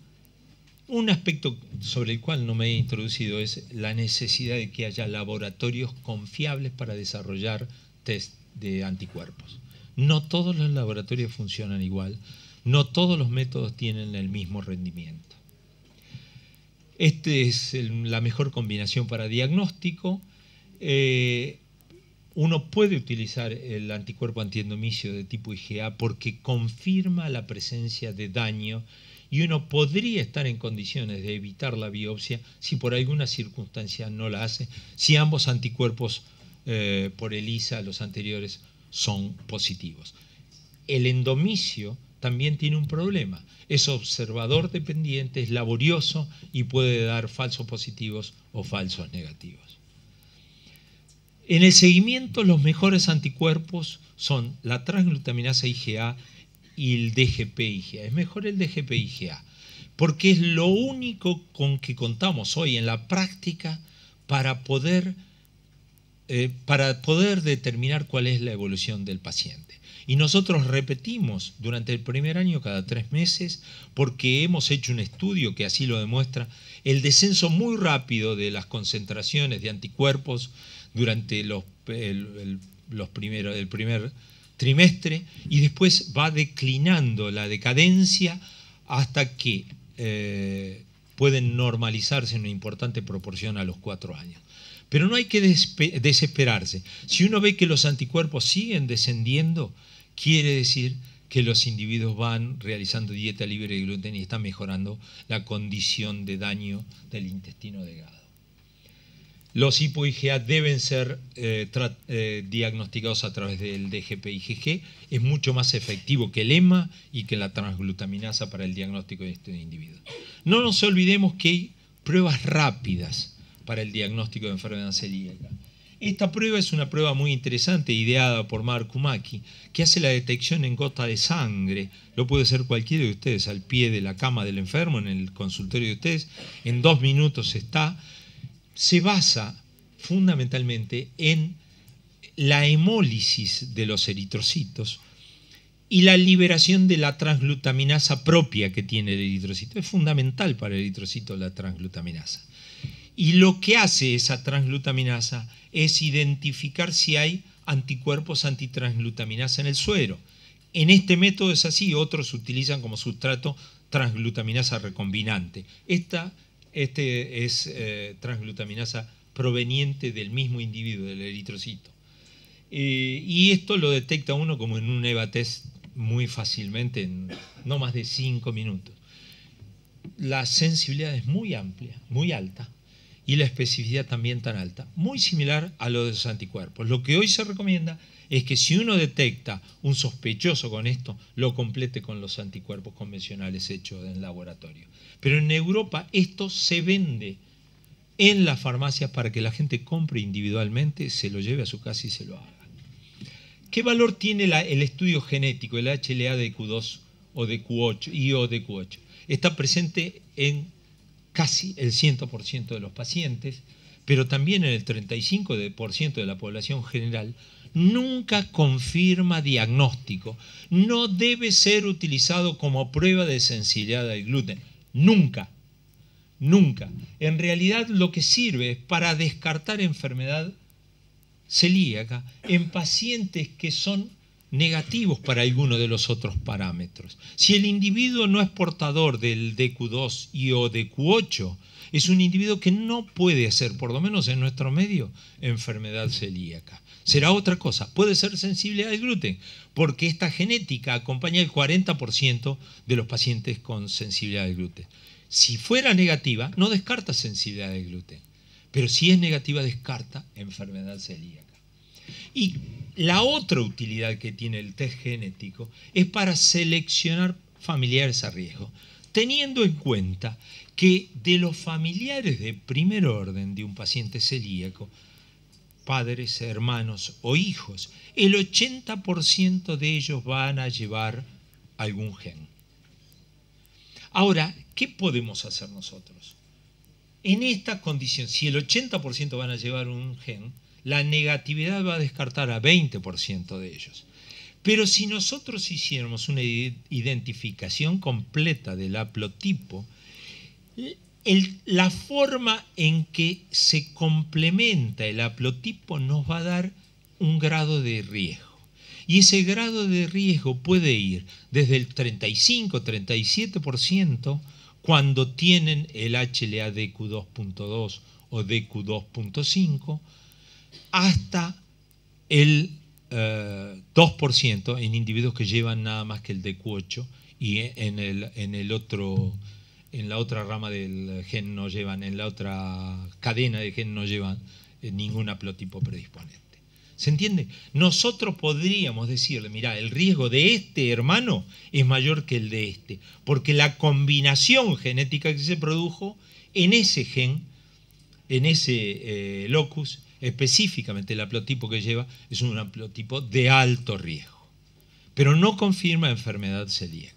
un aspecto sobre el cual no me he introducido es la necesidad de que haya laboratorios confiables para desarrollar test de anticuerpos. No todos los laboratorios funcionan igual, no todos los métodos tienen el mismo rendimiento. Esta es la mejor combinación para diagnóstico. Eh, uno puede utilizar el anticuerpo antiendomicio de tipo IgA porque confirma la presencia de daño y uno podría estar en condiciones de evitar la biopsia si por alguna circunstancia no la hace, si ambos anticuerpos eh, por ELISA, los anteriores, son positivos. El endomicio también tiene un problema. Es observador dependiente, es laborioso y puede dar falsos positivos o falsos negativos. En el seguimiento, los mejores anticuerpos son la transglutaminasa IgA y el DGP Es mejor el DGP porque es lo único con que contamos hoy en la práctica para poder, eh, para poder determinar cuál es la evolución del paciente. Y nosotros repetimos durante el primer año cada tres meses, porque hemos hecho un estudio que así lo demuestra, el descenso muy rápido de las concentraciones de anticuerpos durante los, los primeros, el primer trimestre y después va declinando la decadencia hasta que eh, pueden normalizarse en una importante proporción a los cuatro años. Pero no hay que desesperarse. Si uno ve que los anticuerpos siguen descendiendo, quiere decir que los individuos van realizando dieta libre de gluten y están mejorando la condición de daño del intestino delgado. Los hipo-IgA deben ser eh, eh, diagnosticados a través del dgp Es mucho más efectivo que el EMA y que la transglutaminasa para el diagnóstico de este individuo. No nos olvidemos que hay pruebas rápidas para el diagnóstico de enfermedad celíaca. Esta prueba es una prueba muy interesante ideada por Mark Kumaki, que hace la detección en gota de sangre. Lo puede hacer cualquiera de ustedes al pie de la cama del enfermo, en el consultorio de ustedes. En dos minutos está se basa fundamentalmente en la hemólisis de los eritrocitos y la liberación de la transglutaminasa propia que tiene el eritrocito. Es fundamental para el eritrocito la transglutaminasa. Y lo que hace esa transglutaminasa es identificar si hay anticuerpos antitransglutaminasa en el suero. En este método es así, otros utilizan como sustrato transglutaminasa recombinante. Esta este es eh, transglutaminasa proveniente del mismo individuo, del eritrocito. Eh, y esto lo detecta uno como en un EVA test muy fácilmente, en no más de 5 minutos. La sensibilidad es muy amplia, muy alta, y la especificidad también tan alta, muy similar a lo de los anticuerpos. Lo que hoy se recomienda es que si uno detecta un sospechoso con esto, lo complete con los anticuerpos convencionales hechos en laboratorio. Pero en Europa esto se vende en las farmacias para que la gente compre individualmente, se lo lleve a su casa y se lo haga. ¿Qué valor tiene el estudio genético, el HLA de Q2 o de y o de Q8? Está presente en casi el 100% de los pacientes, pero también en el 35% de la población general nunca confirma diagnóstico. No debe ser utilizado como prueba de sensibilidad al gluten. Nunca. Nunca. En realidad lo que sirve es para descartar enfermedad celíaca en pacientes que son negativos para alguno de los otros parámetros. Si el individuo no es portador del DQ2 y o DQ8, es un individuo que no puede ser, por lo menos en nuestro medio, enfermedad celíaca. Será otra cosa. Puede ser sensible al gluten, porque esta genética acompaña el 40% de los pacientes con sensibilidad al gluten. Si fuera negativa, no descarta sensibilidad al gluten, pero si es negativa, descarta enfermedad celíaca. Y la otra utilidad que tiene el test genético es para seleccionar familiares a riesgo teniendo en cuenta que de los familiares de primer orden de un paciente celíaco, padres, hermanos o hijos, el 80% de ellos van a llevar algún gen. Ahora, ¿qué podemos hacer nosotros? En esta condición, si el 80% van a llevar un gen, la negatividad va a descartar a 20% de ellos. Pero si nosotros hiciéramos una identificación completa del haplotipo, la forma en que se complementa el haplotipo nos va a dar un grado de riesgo. Y ese grado de riesgo puede ir desde el 35-37% cuando tienen el HLA DQ2.2 o DQ2.5 hasta el 2% en individuos que llevan nada más que el DQ8 y en el, en el otro en la otra rama del gen no llevan, en la otra cadena de gen no llevan eh, ningún haplotipo predisponente. ¿Se entiende? Nosotros podríamos decirle, mira, el riesgo de este hermano es mayor que el de este, porque la combinación genética que se produjo en ese gen, en ese eh, locus, específicamente el aplotipo que lleva es un aplotipo de alto riesgo, pero no confirma enfermedad celíaca.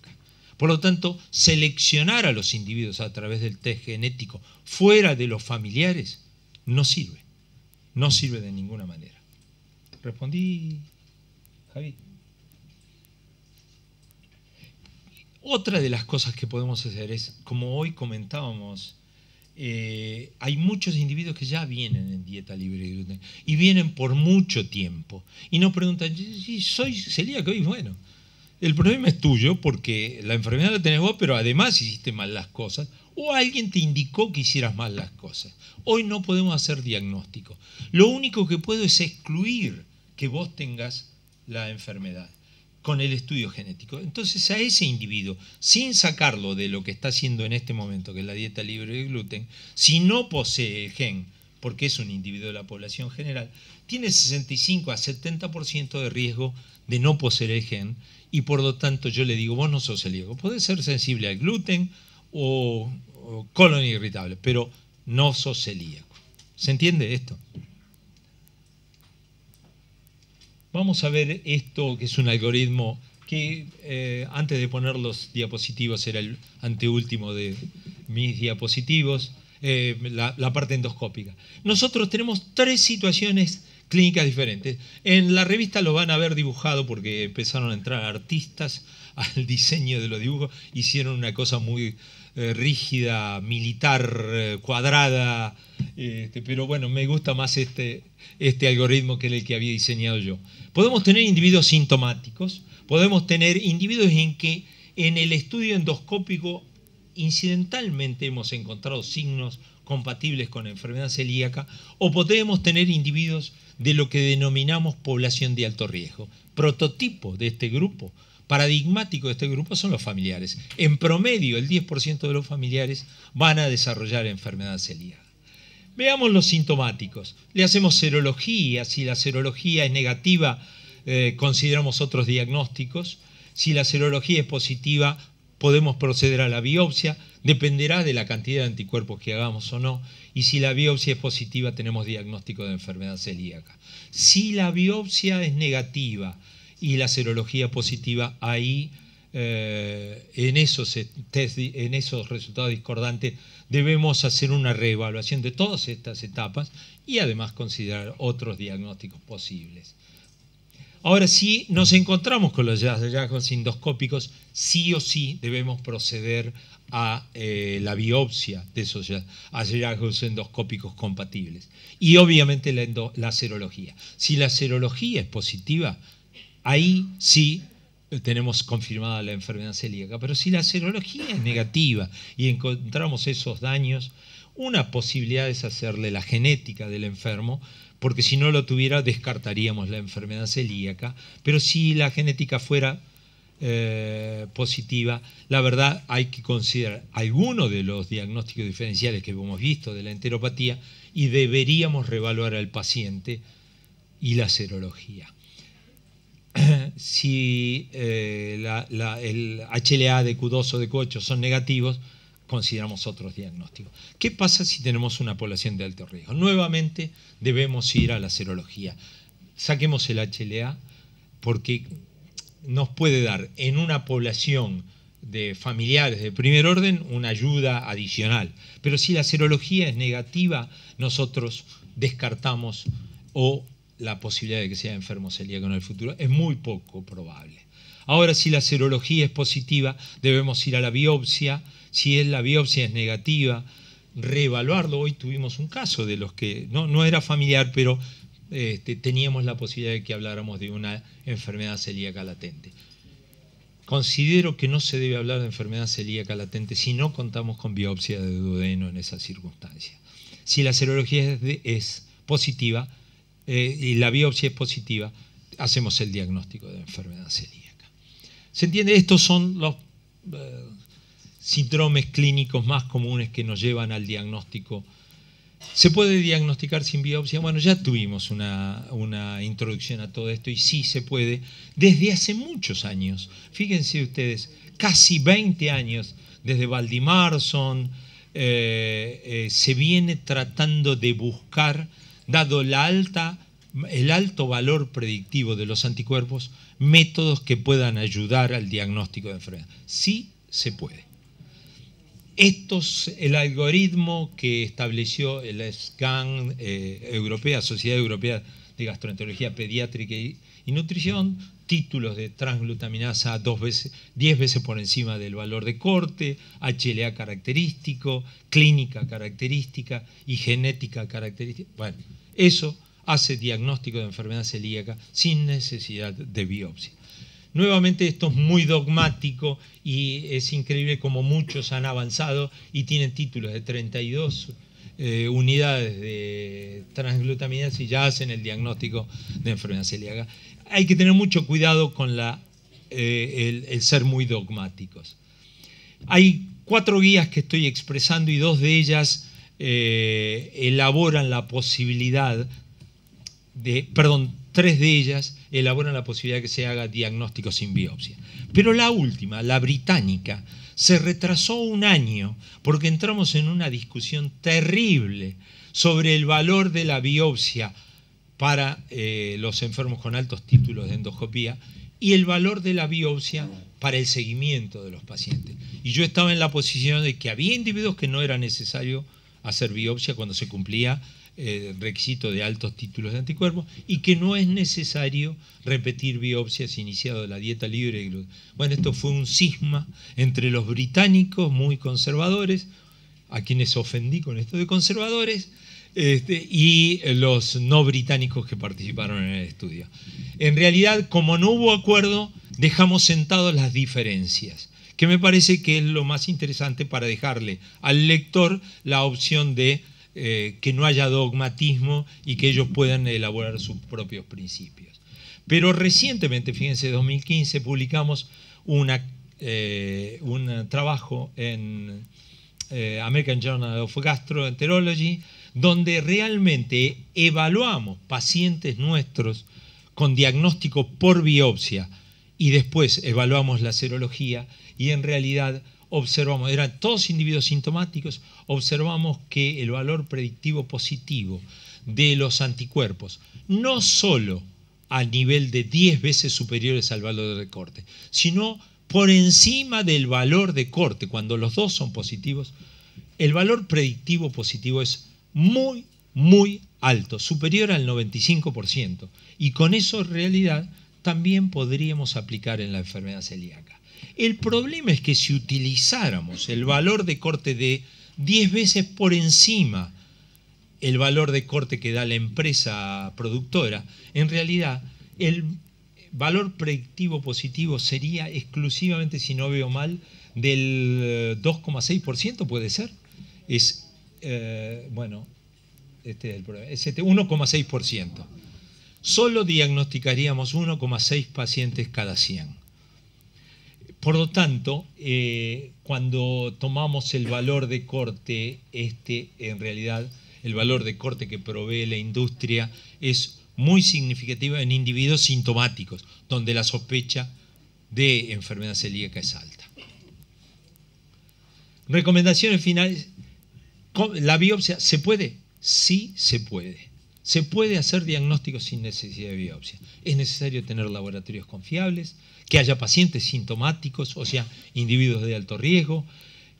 Por lo tanto, seleccionar a los individuos a través del test genético fuera de los familiares no sirve, no sirve de ninguna manera. Respondí, Javi. Otra de las cosas que podemos hacer es, como hoy comentábamos eh, hay muchos individuos que ya vienen en dieta libre y vienen por mucho tiempo. Y nos preguntan, si soy celíaco y bueno, el problema es tuyo porque la enfermedad la tenés vos, pero además hiciste mal las cosas o alguien te indicó que hicieras mal las cosas. Hoy no podemos hacer diagnóstico. Lo único que puedo es excluir que vos tengas la enfermedad con el estudio genético. Entonces a ese individuo, sin sacarlo de lo que está haciendo en este momento, que es la dieta libre de gluten, si no posee el gen, porque es un individuo de la población general, tiene 65 a 70% de riesgo de no poseer el gen y por lo tanto yo le digo, vos no sos celíaco, podés ser sensible al gluten o, o colon irritable, pero no sos celíaco. ¿Se entiende esto? Vamos a ver esto, que es un algoritmo que eh, antes de poner los diapositivos era el anteúltimo de mis diapositivos, eh, la, parte endoscópica. Nosotros tenemos tres situaciones clínicas diferentes. En la revista lo van a ver dibujado porque empezaron a entrar artistas al diseño de los dibujos, hicieron una cosa muy eh, rígida, militar, cuadrada, este, pero bueno, me gusta más este, este algoritmo que era el que había diseñado yo. Podemos tener individuos sintomáticos, podemos tener individuos en que en el estudio endoscópico incidentalmente hemos encontrado signos compatibles con enfermedad celíaca o podemos tener individuos de lo que denominamos población de alto riesgo. Prototipo de este grupo, paradigmático de este grupo son los familiares. En promedio, el 10% de los familiares van a desarrollar enfermedad celíaca. Veamos los sintomáticos. Le hacemos serología, si la serología es negativa, eh, consideramos otros diagnósticos. Si la serología es positiva, podemos proceder a la biopsia, dependerá de la cantidad de anticuerpos que hagamos o no, y si la biopsia es positiva tenemos diagnóstico de enfermedad celíaca. Si la biopsia es negativa y la serología positiva, ahí eh, en, esos eh, en esos resultados discordantes debemos hacer una reevaluación de todas estas etapas y además considerar otros diagnósticos posibles. Ahora, si nos encontramos con los hallazgos endoscópicos, sí o sí debemos proceder a eh, la biopsia de esos hallazgos endoscópicos compatibles. Y obviamente la, la serología. Si la serología es positiva, ahí sí tenemos confirmada la enfermedad celíaca, pero si la serología es negativa y encontramos esos daños, una posibilidad es hacerle la genética del enfermo, porque si no lo tuviera descartaríamos la enfermedad celíaca, pero si la genética fuera eh, positiva, la verdad hay que considerar alguno de los diagnósticos diferenciales que hemos visto de la enteropatía y deberíamos revaluar al paciente y la serología. si eh, el HLA de Q2 o de Q8 son negativos, consideramos otros diagnósticos. ¿Qué pasa si tenemos una población de alto riesgo? Nuevamente debemos ir a la serología. Saquemos el HLA porque nos puede dar en una población de familiares de primer orden una ayuda adicional. Pero si la serología es negativa, nosotros descartamos o la posibilidad de que sea enfermo celíaco en el futuro es muy poco probable. Ahora, si la serología es positiva, debemos ir a la biopsia. Si la biopsia es negativa, reevaluarlo. Hoy tuvimos un caso de los que no, era familiar, pero este, teníamos la posibilidad de que habláramos de una enfermedad celíaca latente. Considero que no se debe hablar de enfermedad celíaca latente si no contamos con biopsia de duodeno en esa circunstancia. Si la serología es positiva, eh, y la biopsia es positiva, hacemos el diagnóstico de enfermedad celíaca. ¿Se entiende? Estos son los eh, síndromes clínicos más comunes que nos llevan al diagnóstico. ¿Se puede diagnosticar sin biopsia? Bueno, ya tuvimos una, introducción a todo esto y sí se puede desde hace muchos años. Fíjense ustedes, casi 20 años desde Valdimarson, eh, se viene tratando de buscar dado alta, el alto valor predictivo de los anticuerpos, métodos que puedan ayudar al diagnóstico de enfermedad. Sí se puede. Estos, el algoritmo que estableció la SCAN eh, Europea, Sociedad Europea de Gastroenterología Pediátrica y, Nutrición, títulos de transglutaminasa dos veces, 10 veces por encima del valor de corte, HLA característico, clínica característica y genética característica. Bueno, eso hace diagnóstico de enfermedad celíaca sin necesidad de biopsia. Nuevamente esto es muy dogmático y es increíble como muchos han avanzado y tienen títulos de 32 eh, unidades de transglutaminas y ya hacen el diagnóstico de enfermedad celíaca. Hay que tener mucho cuidado con eh, el ser muy dogmáticos. Hay cuatro guías que estoy expresando y dos de ellas eh, elaboran la posibilidad de, perdón, tres de ellas elaboran la posibilidad que se haga diagnóstico sin biopsia. Pero la última, la británica, se retrasó un año porque entramos en una discusión terrible sobre el valor de la biopsia para eh, los enfermos con altos títulos de endoscopía y el valor de la biopsia para el seguimiento de los pacientes. Y yo estaba en la posición de que había individuos que no era necesario hacer biopsia cuando se cumplía el eh, requisito de altos títulos de anticuerpos y que no es necesario repetir biopsias iniciado de la dieta libre de Bueno, esto fue un cisma entre los británicos muy conservadores, a quienes ofendí con esto de conservadores, este, y los no británicos que participaron en el estudio. En realidad, como no hubo acuerdo, dejamos sentados las diferencias que me parece que es lo más interesante para dejarle al lector la opción de eh, que no haya dogmatismo y que ellos puedan elaborar sus propios principios. Pero recientemente, fíjense, 2015, publicamos eh, un trabajo en eh, American Journal of Gastroenterology, donde realmente evaluamos pacientes nuestros con diagnóstico por biopsia y después evaluamos la serología y en realidad observamos, eran todos individuos sintomáticos, observamos que el valor predictivo positivo de los anticuerpos, no solo a nivel de 10 veces superiores al valor de corte, sino por encima del valor de corte, cuando los dos son positivos, el valor predictivo positivo es muy, muy alto, superior al 95%. Y con eso en realidad también podríamos aplicar en la enfermedad celíaca. El problema es que si utilizáramos el valor de corte de 10 veces por encima el valor de corte que da la empresa productora, en realidad el valor predictivo positivo sería exclusivamente, si no veo mal, del 2,6%, eh, puede ser. Es, eh, bueno, este es el problema, es este 1,6% solo diagnosticaríamos 1,6 pacientes cada 100. Por lo tanto, eh, cuando tomamos el valor de corte, este en realidad, el valor de corte que provee la industria es muy significativo en individuos sintomáticos, donde la sospecha de enfermedad celíaca es alta. Recomendaciones finales. ¿La biopsia se puede? Sí se puede. Se puede hacer diagnóstico sin necesidad de biopsia. Es necesario tener laboratorios confiables, que haya pacientes sintomáticos, o sea, individuos de alto riesgo,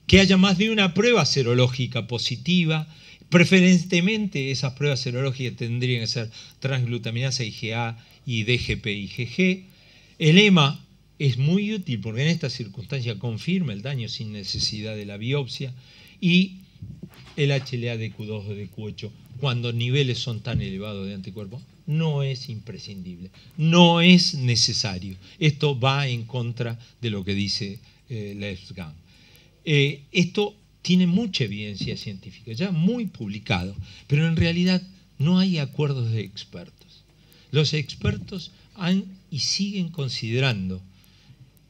que haya más de una prueba serológica positiva. Preferentemente esas pruebas serológicas tendrían que ser transglutaminasa IgA y DGP-IgG. El EMA es muy útil porque en esta circunstancia confirma el daño sin necesidad de la biopsia y el hla q 2 o DQ8 cuando niveles son tan elevados de anticuerpos, no es imprescindible, no es necesario. Esto va en contra de lo que dice eh, eh, esto tiene mucha evidencia científica, ya muy publicado, pero en realidad no hay acuerdos de expertos. Los expertos han y siguen considerando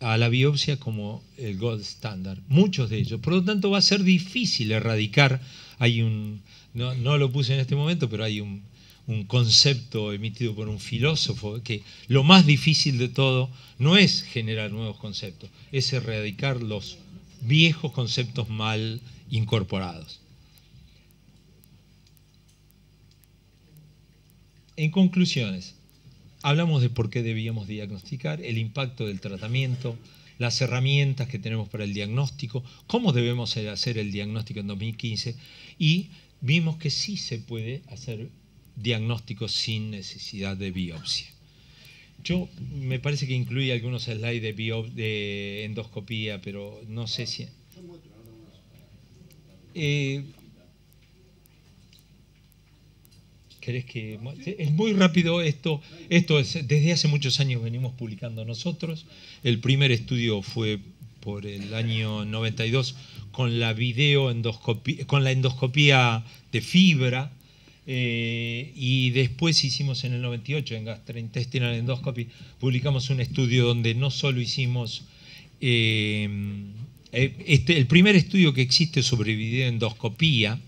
a la biopsia como el gold standard, muchos de ellos. Por lo tanto, va a ser difícil erradicar, hay un, no, lo puse en este momento, pero hay un, un concepto emitido por un filósofo, que lo más difícil de todo no es generar nuevos conceptos, es erradicar los viejos conceptos mal incorporados. En conclusiones, hablamos de por qué debíamos diagnosticar, el impacto del tratamiento, las herramientas que tenemos para el diagnóstico, cómo debemos hacer el diagnóstico en 2015 y vimos que sí se puede hacer diagnóstico sin necesidad de biopsia. Yo me parece que incluí algunos slides de, bio, de endoscopía, pero no sé si... Eh, que.? Es muy rápido esto. Esto es. Desde hace muchos años venimos publicando nosotros. El primer estudio fue por el año 92 con la con endoscopía de fibra, eh, y después hicimos en el 98 en Gastrointestinal Endoscopy, publicamos un estudio donde no solo hicimos eh, eh, este, el primer estudio que existe sobre videoendoscopía,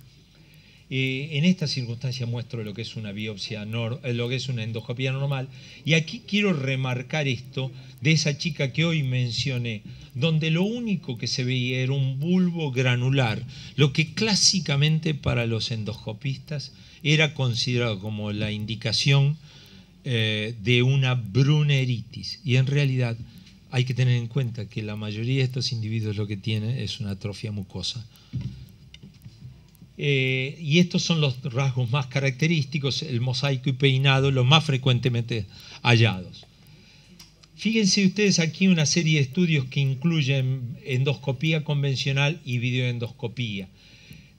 en esta circunstancia muestro lo que es una biopsia, eh, lo que es una endoscopía normal. Y aquí quiero remarcar esto de esa chica que hoy mencioné, donde lo único que se veía era un bulbo granular, lo que clásicamente para los endoscopistas era considerado como la indicación eh, de una bruneritis. Y en realidad hay que tener en cuenta que la mayoría de estos individuos lo que tiene es una atrofia mucosa. Eh, y estos son los rasgos más característicos, el mosaico y peinado, los más frecuentemente hallados. Fíjense ustedes aquí una serie de estudios que incluyen endoscopía convencional y videoendoscopía,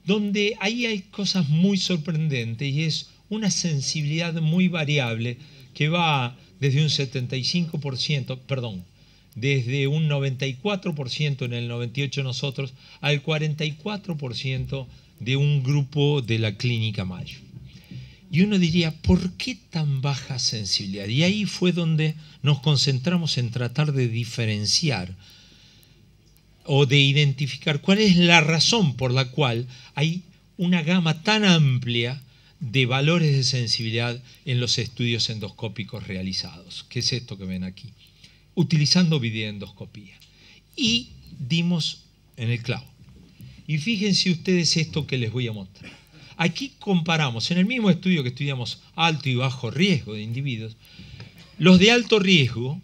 donde ahí hay cosas muy sorprendentes y es una sensibilidad muy variable que va desde un 75%, perdón, desde un 94% en el 98 nosotros al 44% de un grupo de la Clínica Mayo. Y uno diría, ¿por qué tan baja sensibilidad? Y ahí fue donde nos concentramos en tratar de diferenciar o de identificar cuál es la razón por la cual hay una gama tan amplia de valores de sensibilidad en los estudios endoscópicos realizados. que es esto que ven aquí? Utilizando videoendoscopía. Y dimos en el clavo. Y fíjense ustedes esto que les voy a mostrar. Aquí comparamos, en el mismo estudio que estudiamos alto y bajo riesgo de individuos, los de alto riesgo,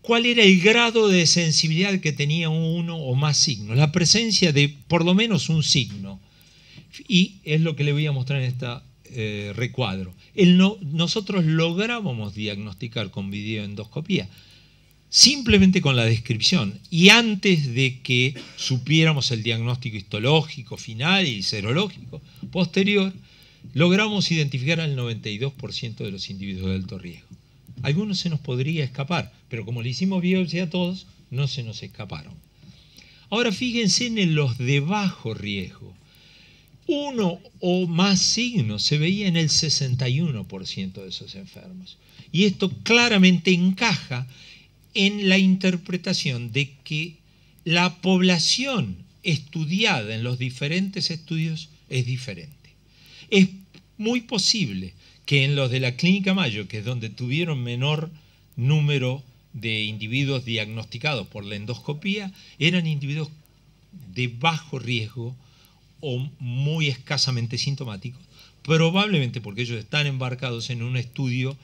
cuál era el grado de sensibilidad que tenía uno o más signos, la presencia de por lo menos un signo. Y es lo que le voy a mostrar en este recuadro. nosotros lográbamos diagnosticar con videoendoscopía simplemente con la descripción y antes de que supiéramos el diagnóstico histológico final y serológico posterior, logramos identificar al 92% de los individuos de alto riesgo. Algunos se nos podría escapar, pero como le hicimos biopsia a todos, no se nos escaparon. Ahora fíjense en los de bajo riesgo. Uno o más signos se veía en el 61% de esos enfermos. Y esto claramente encaja en la interpretación de que la población estudiada en los diferentes estudios es diferente. Es muy posible que en los de la Clínica Mayo, que es donde tuvieron menor número de individuos diagnosticados por la endoscopía, eran individuos de bajo riesgo o muy escasamente sintomáticos, probablemente porque ellos están embarcados en un estudio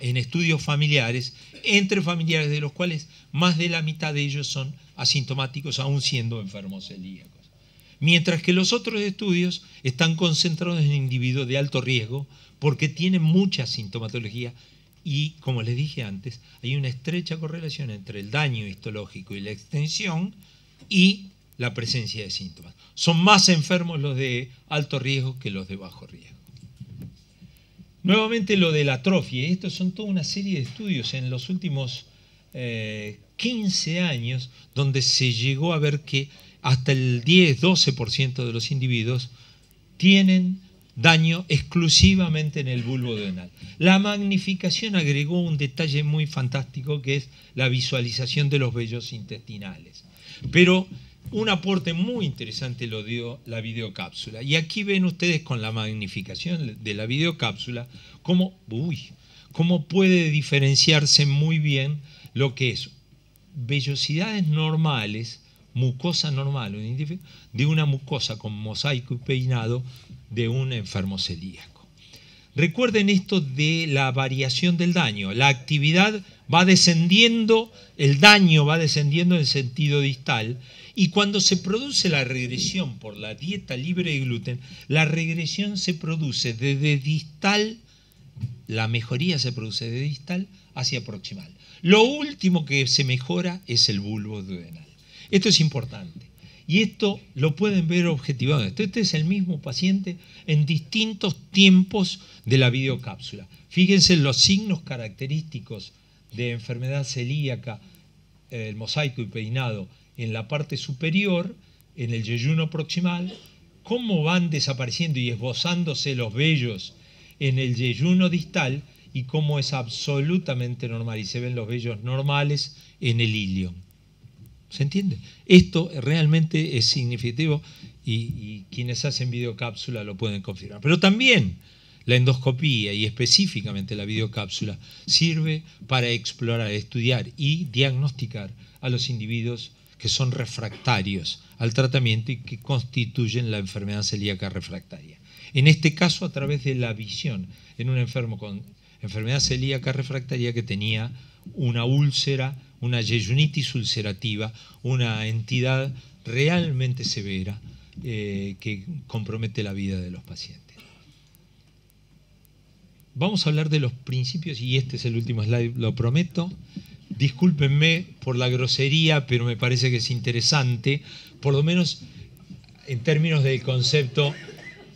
en estudios familiares entre familiares de los cuales más de la mitad de ellos son asintomáticos aún siendo enfermos celíacos. Mientras que los otros estudios están concentrados en individuos de alto riesgo porque tienen mucha sintomatología y, como les dije antes, hay una estrecha correlación entre el daño histológico y la extensión y la presencia de síntomas. Son más enfermos los de alto riesgo que los de bajo riesgo. Nuevamente lo de la atrofia, estos son toda una serie de estudios en los últimos 15 eh, años donde se llegó a ver que hasta el 10-12% de los individuos tienen daño exclusivamente en el bulbo denal. La magnificación agregó un detalle muy fantástico que es la visualización de los vellos intestinales. Pero un aporte muy interesante lo dio la videocápsula. Y aquí ven ustedes con la magnificación de la videocápsula cómo, uy, cómo puede diferenciarse muy bien lo que es vellosidades normales, mucosa normal, de una mucosa con mosaico y peinado de un enfermo celíaco. Recuerden esto de la variación del daño. La actividad va descendiendo, el daño va descendiendo en sentido distal y cuando se produce la regresión por la dieta libre de gluten, la regresión se produce desde distal, la mejoría se produce de distal hacia proximal. Lo último que se mejora es el bulbo duodenal. Esto es importante. Y esto lo pueden ver objetivado. Este es el mismo paciente en distintos tiempos de la videocápsula. Fíjense los signos característicos de enfermedad celíaca, el mosaico y peinado en la parte superior, en el yeyuno proximal, cómo van desapareciendo y esbozándose los vellos en el yeyuno distal y cómo es absolutamente normal y se ven los vellos normales en el ilion. ¿Se entiende? Esto realmente es significativo y, y quienes hacen videocápsula lo pueden confirmar. Pero también la endoscopía y específicamente la videocápsula sirve para explorar, estudiar y diagnosticar a los individuos que son refractarios al tratamiento y que constituyen la enfermedad celíaca refractaria. En este caso, a través de la visión, en un enfermo con enfermedad celíaca refractaria que tenía una úlcera, una yeyunitis ulcerativa, una entidad realmente severa eh, que compromete la vida de los pacientes. Vamos a hablar de los principios, y este es el último slide, lo prometo, discúlpenme por la grosería, pero me parece que es interesante, por lo menos en términos del concepto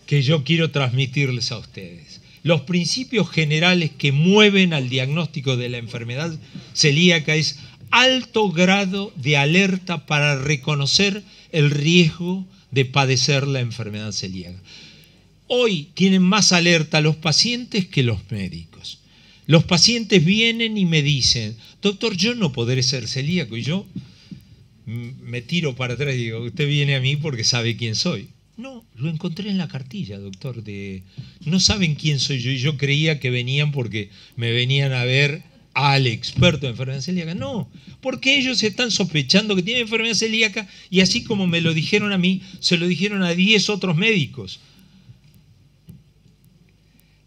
que yo quiero transmitirles a ustedes. Los principios generales que mueven al diagnóstico de la enfermedad celíaca es alto grado de alerta para reconocer el riesgo de padecer la enfermedad celíaca. Hoy tienen más alerta los pacientes que los médicos. Los pacientes vienen y me dicen, doctor, yo no podré ser celíaco. Y yo me tiro para atrás y digo, usted viene a mí porque sabe quién soy. No, lo encontré en la cartilla, doctor, de no saben quién soy yo. Y yo creía que venían porque me venían a ver al experto en enfermedad celíaca. No, porque ellos están sospechando que tienen enfermedad celíaca y así como me lo dijeron a mí, se lo dijeron a 10 otros médicos.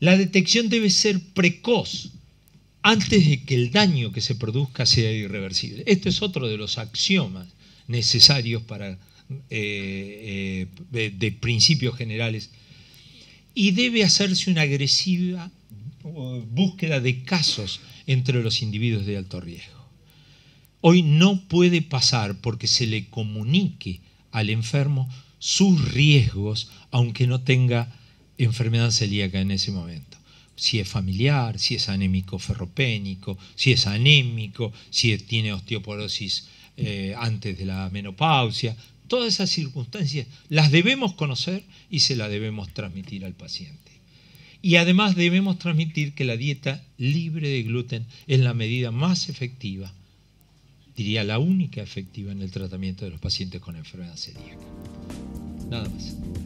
La detección debe ser precoz antes de que el daño que se produzca sea irreversible. Este es otro de los axiomas necesarios para, eh, eh, de principios generales. Y debe hacerse una agresiva búsqueda de casos entre los individuos de alto riesgo. Hoy no puede pasar porque se le comunique al enfermo sus riesgos, aunque no tenga enfermedad celíaca en ese momento. Si es familiar, si es anémico ferropénico, si es anémico, si tiene osteoporosis eh, antes de la menopausia. Todas esas circunstancias las debemos conocer y se las debemos transmitir al paciente. Y además debemos transmitir que la dieta libre de gluten es la medida más efectiva, diría la única efectiva en el tratamiento de los pacientes con enfermedad celíaca. Nada más.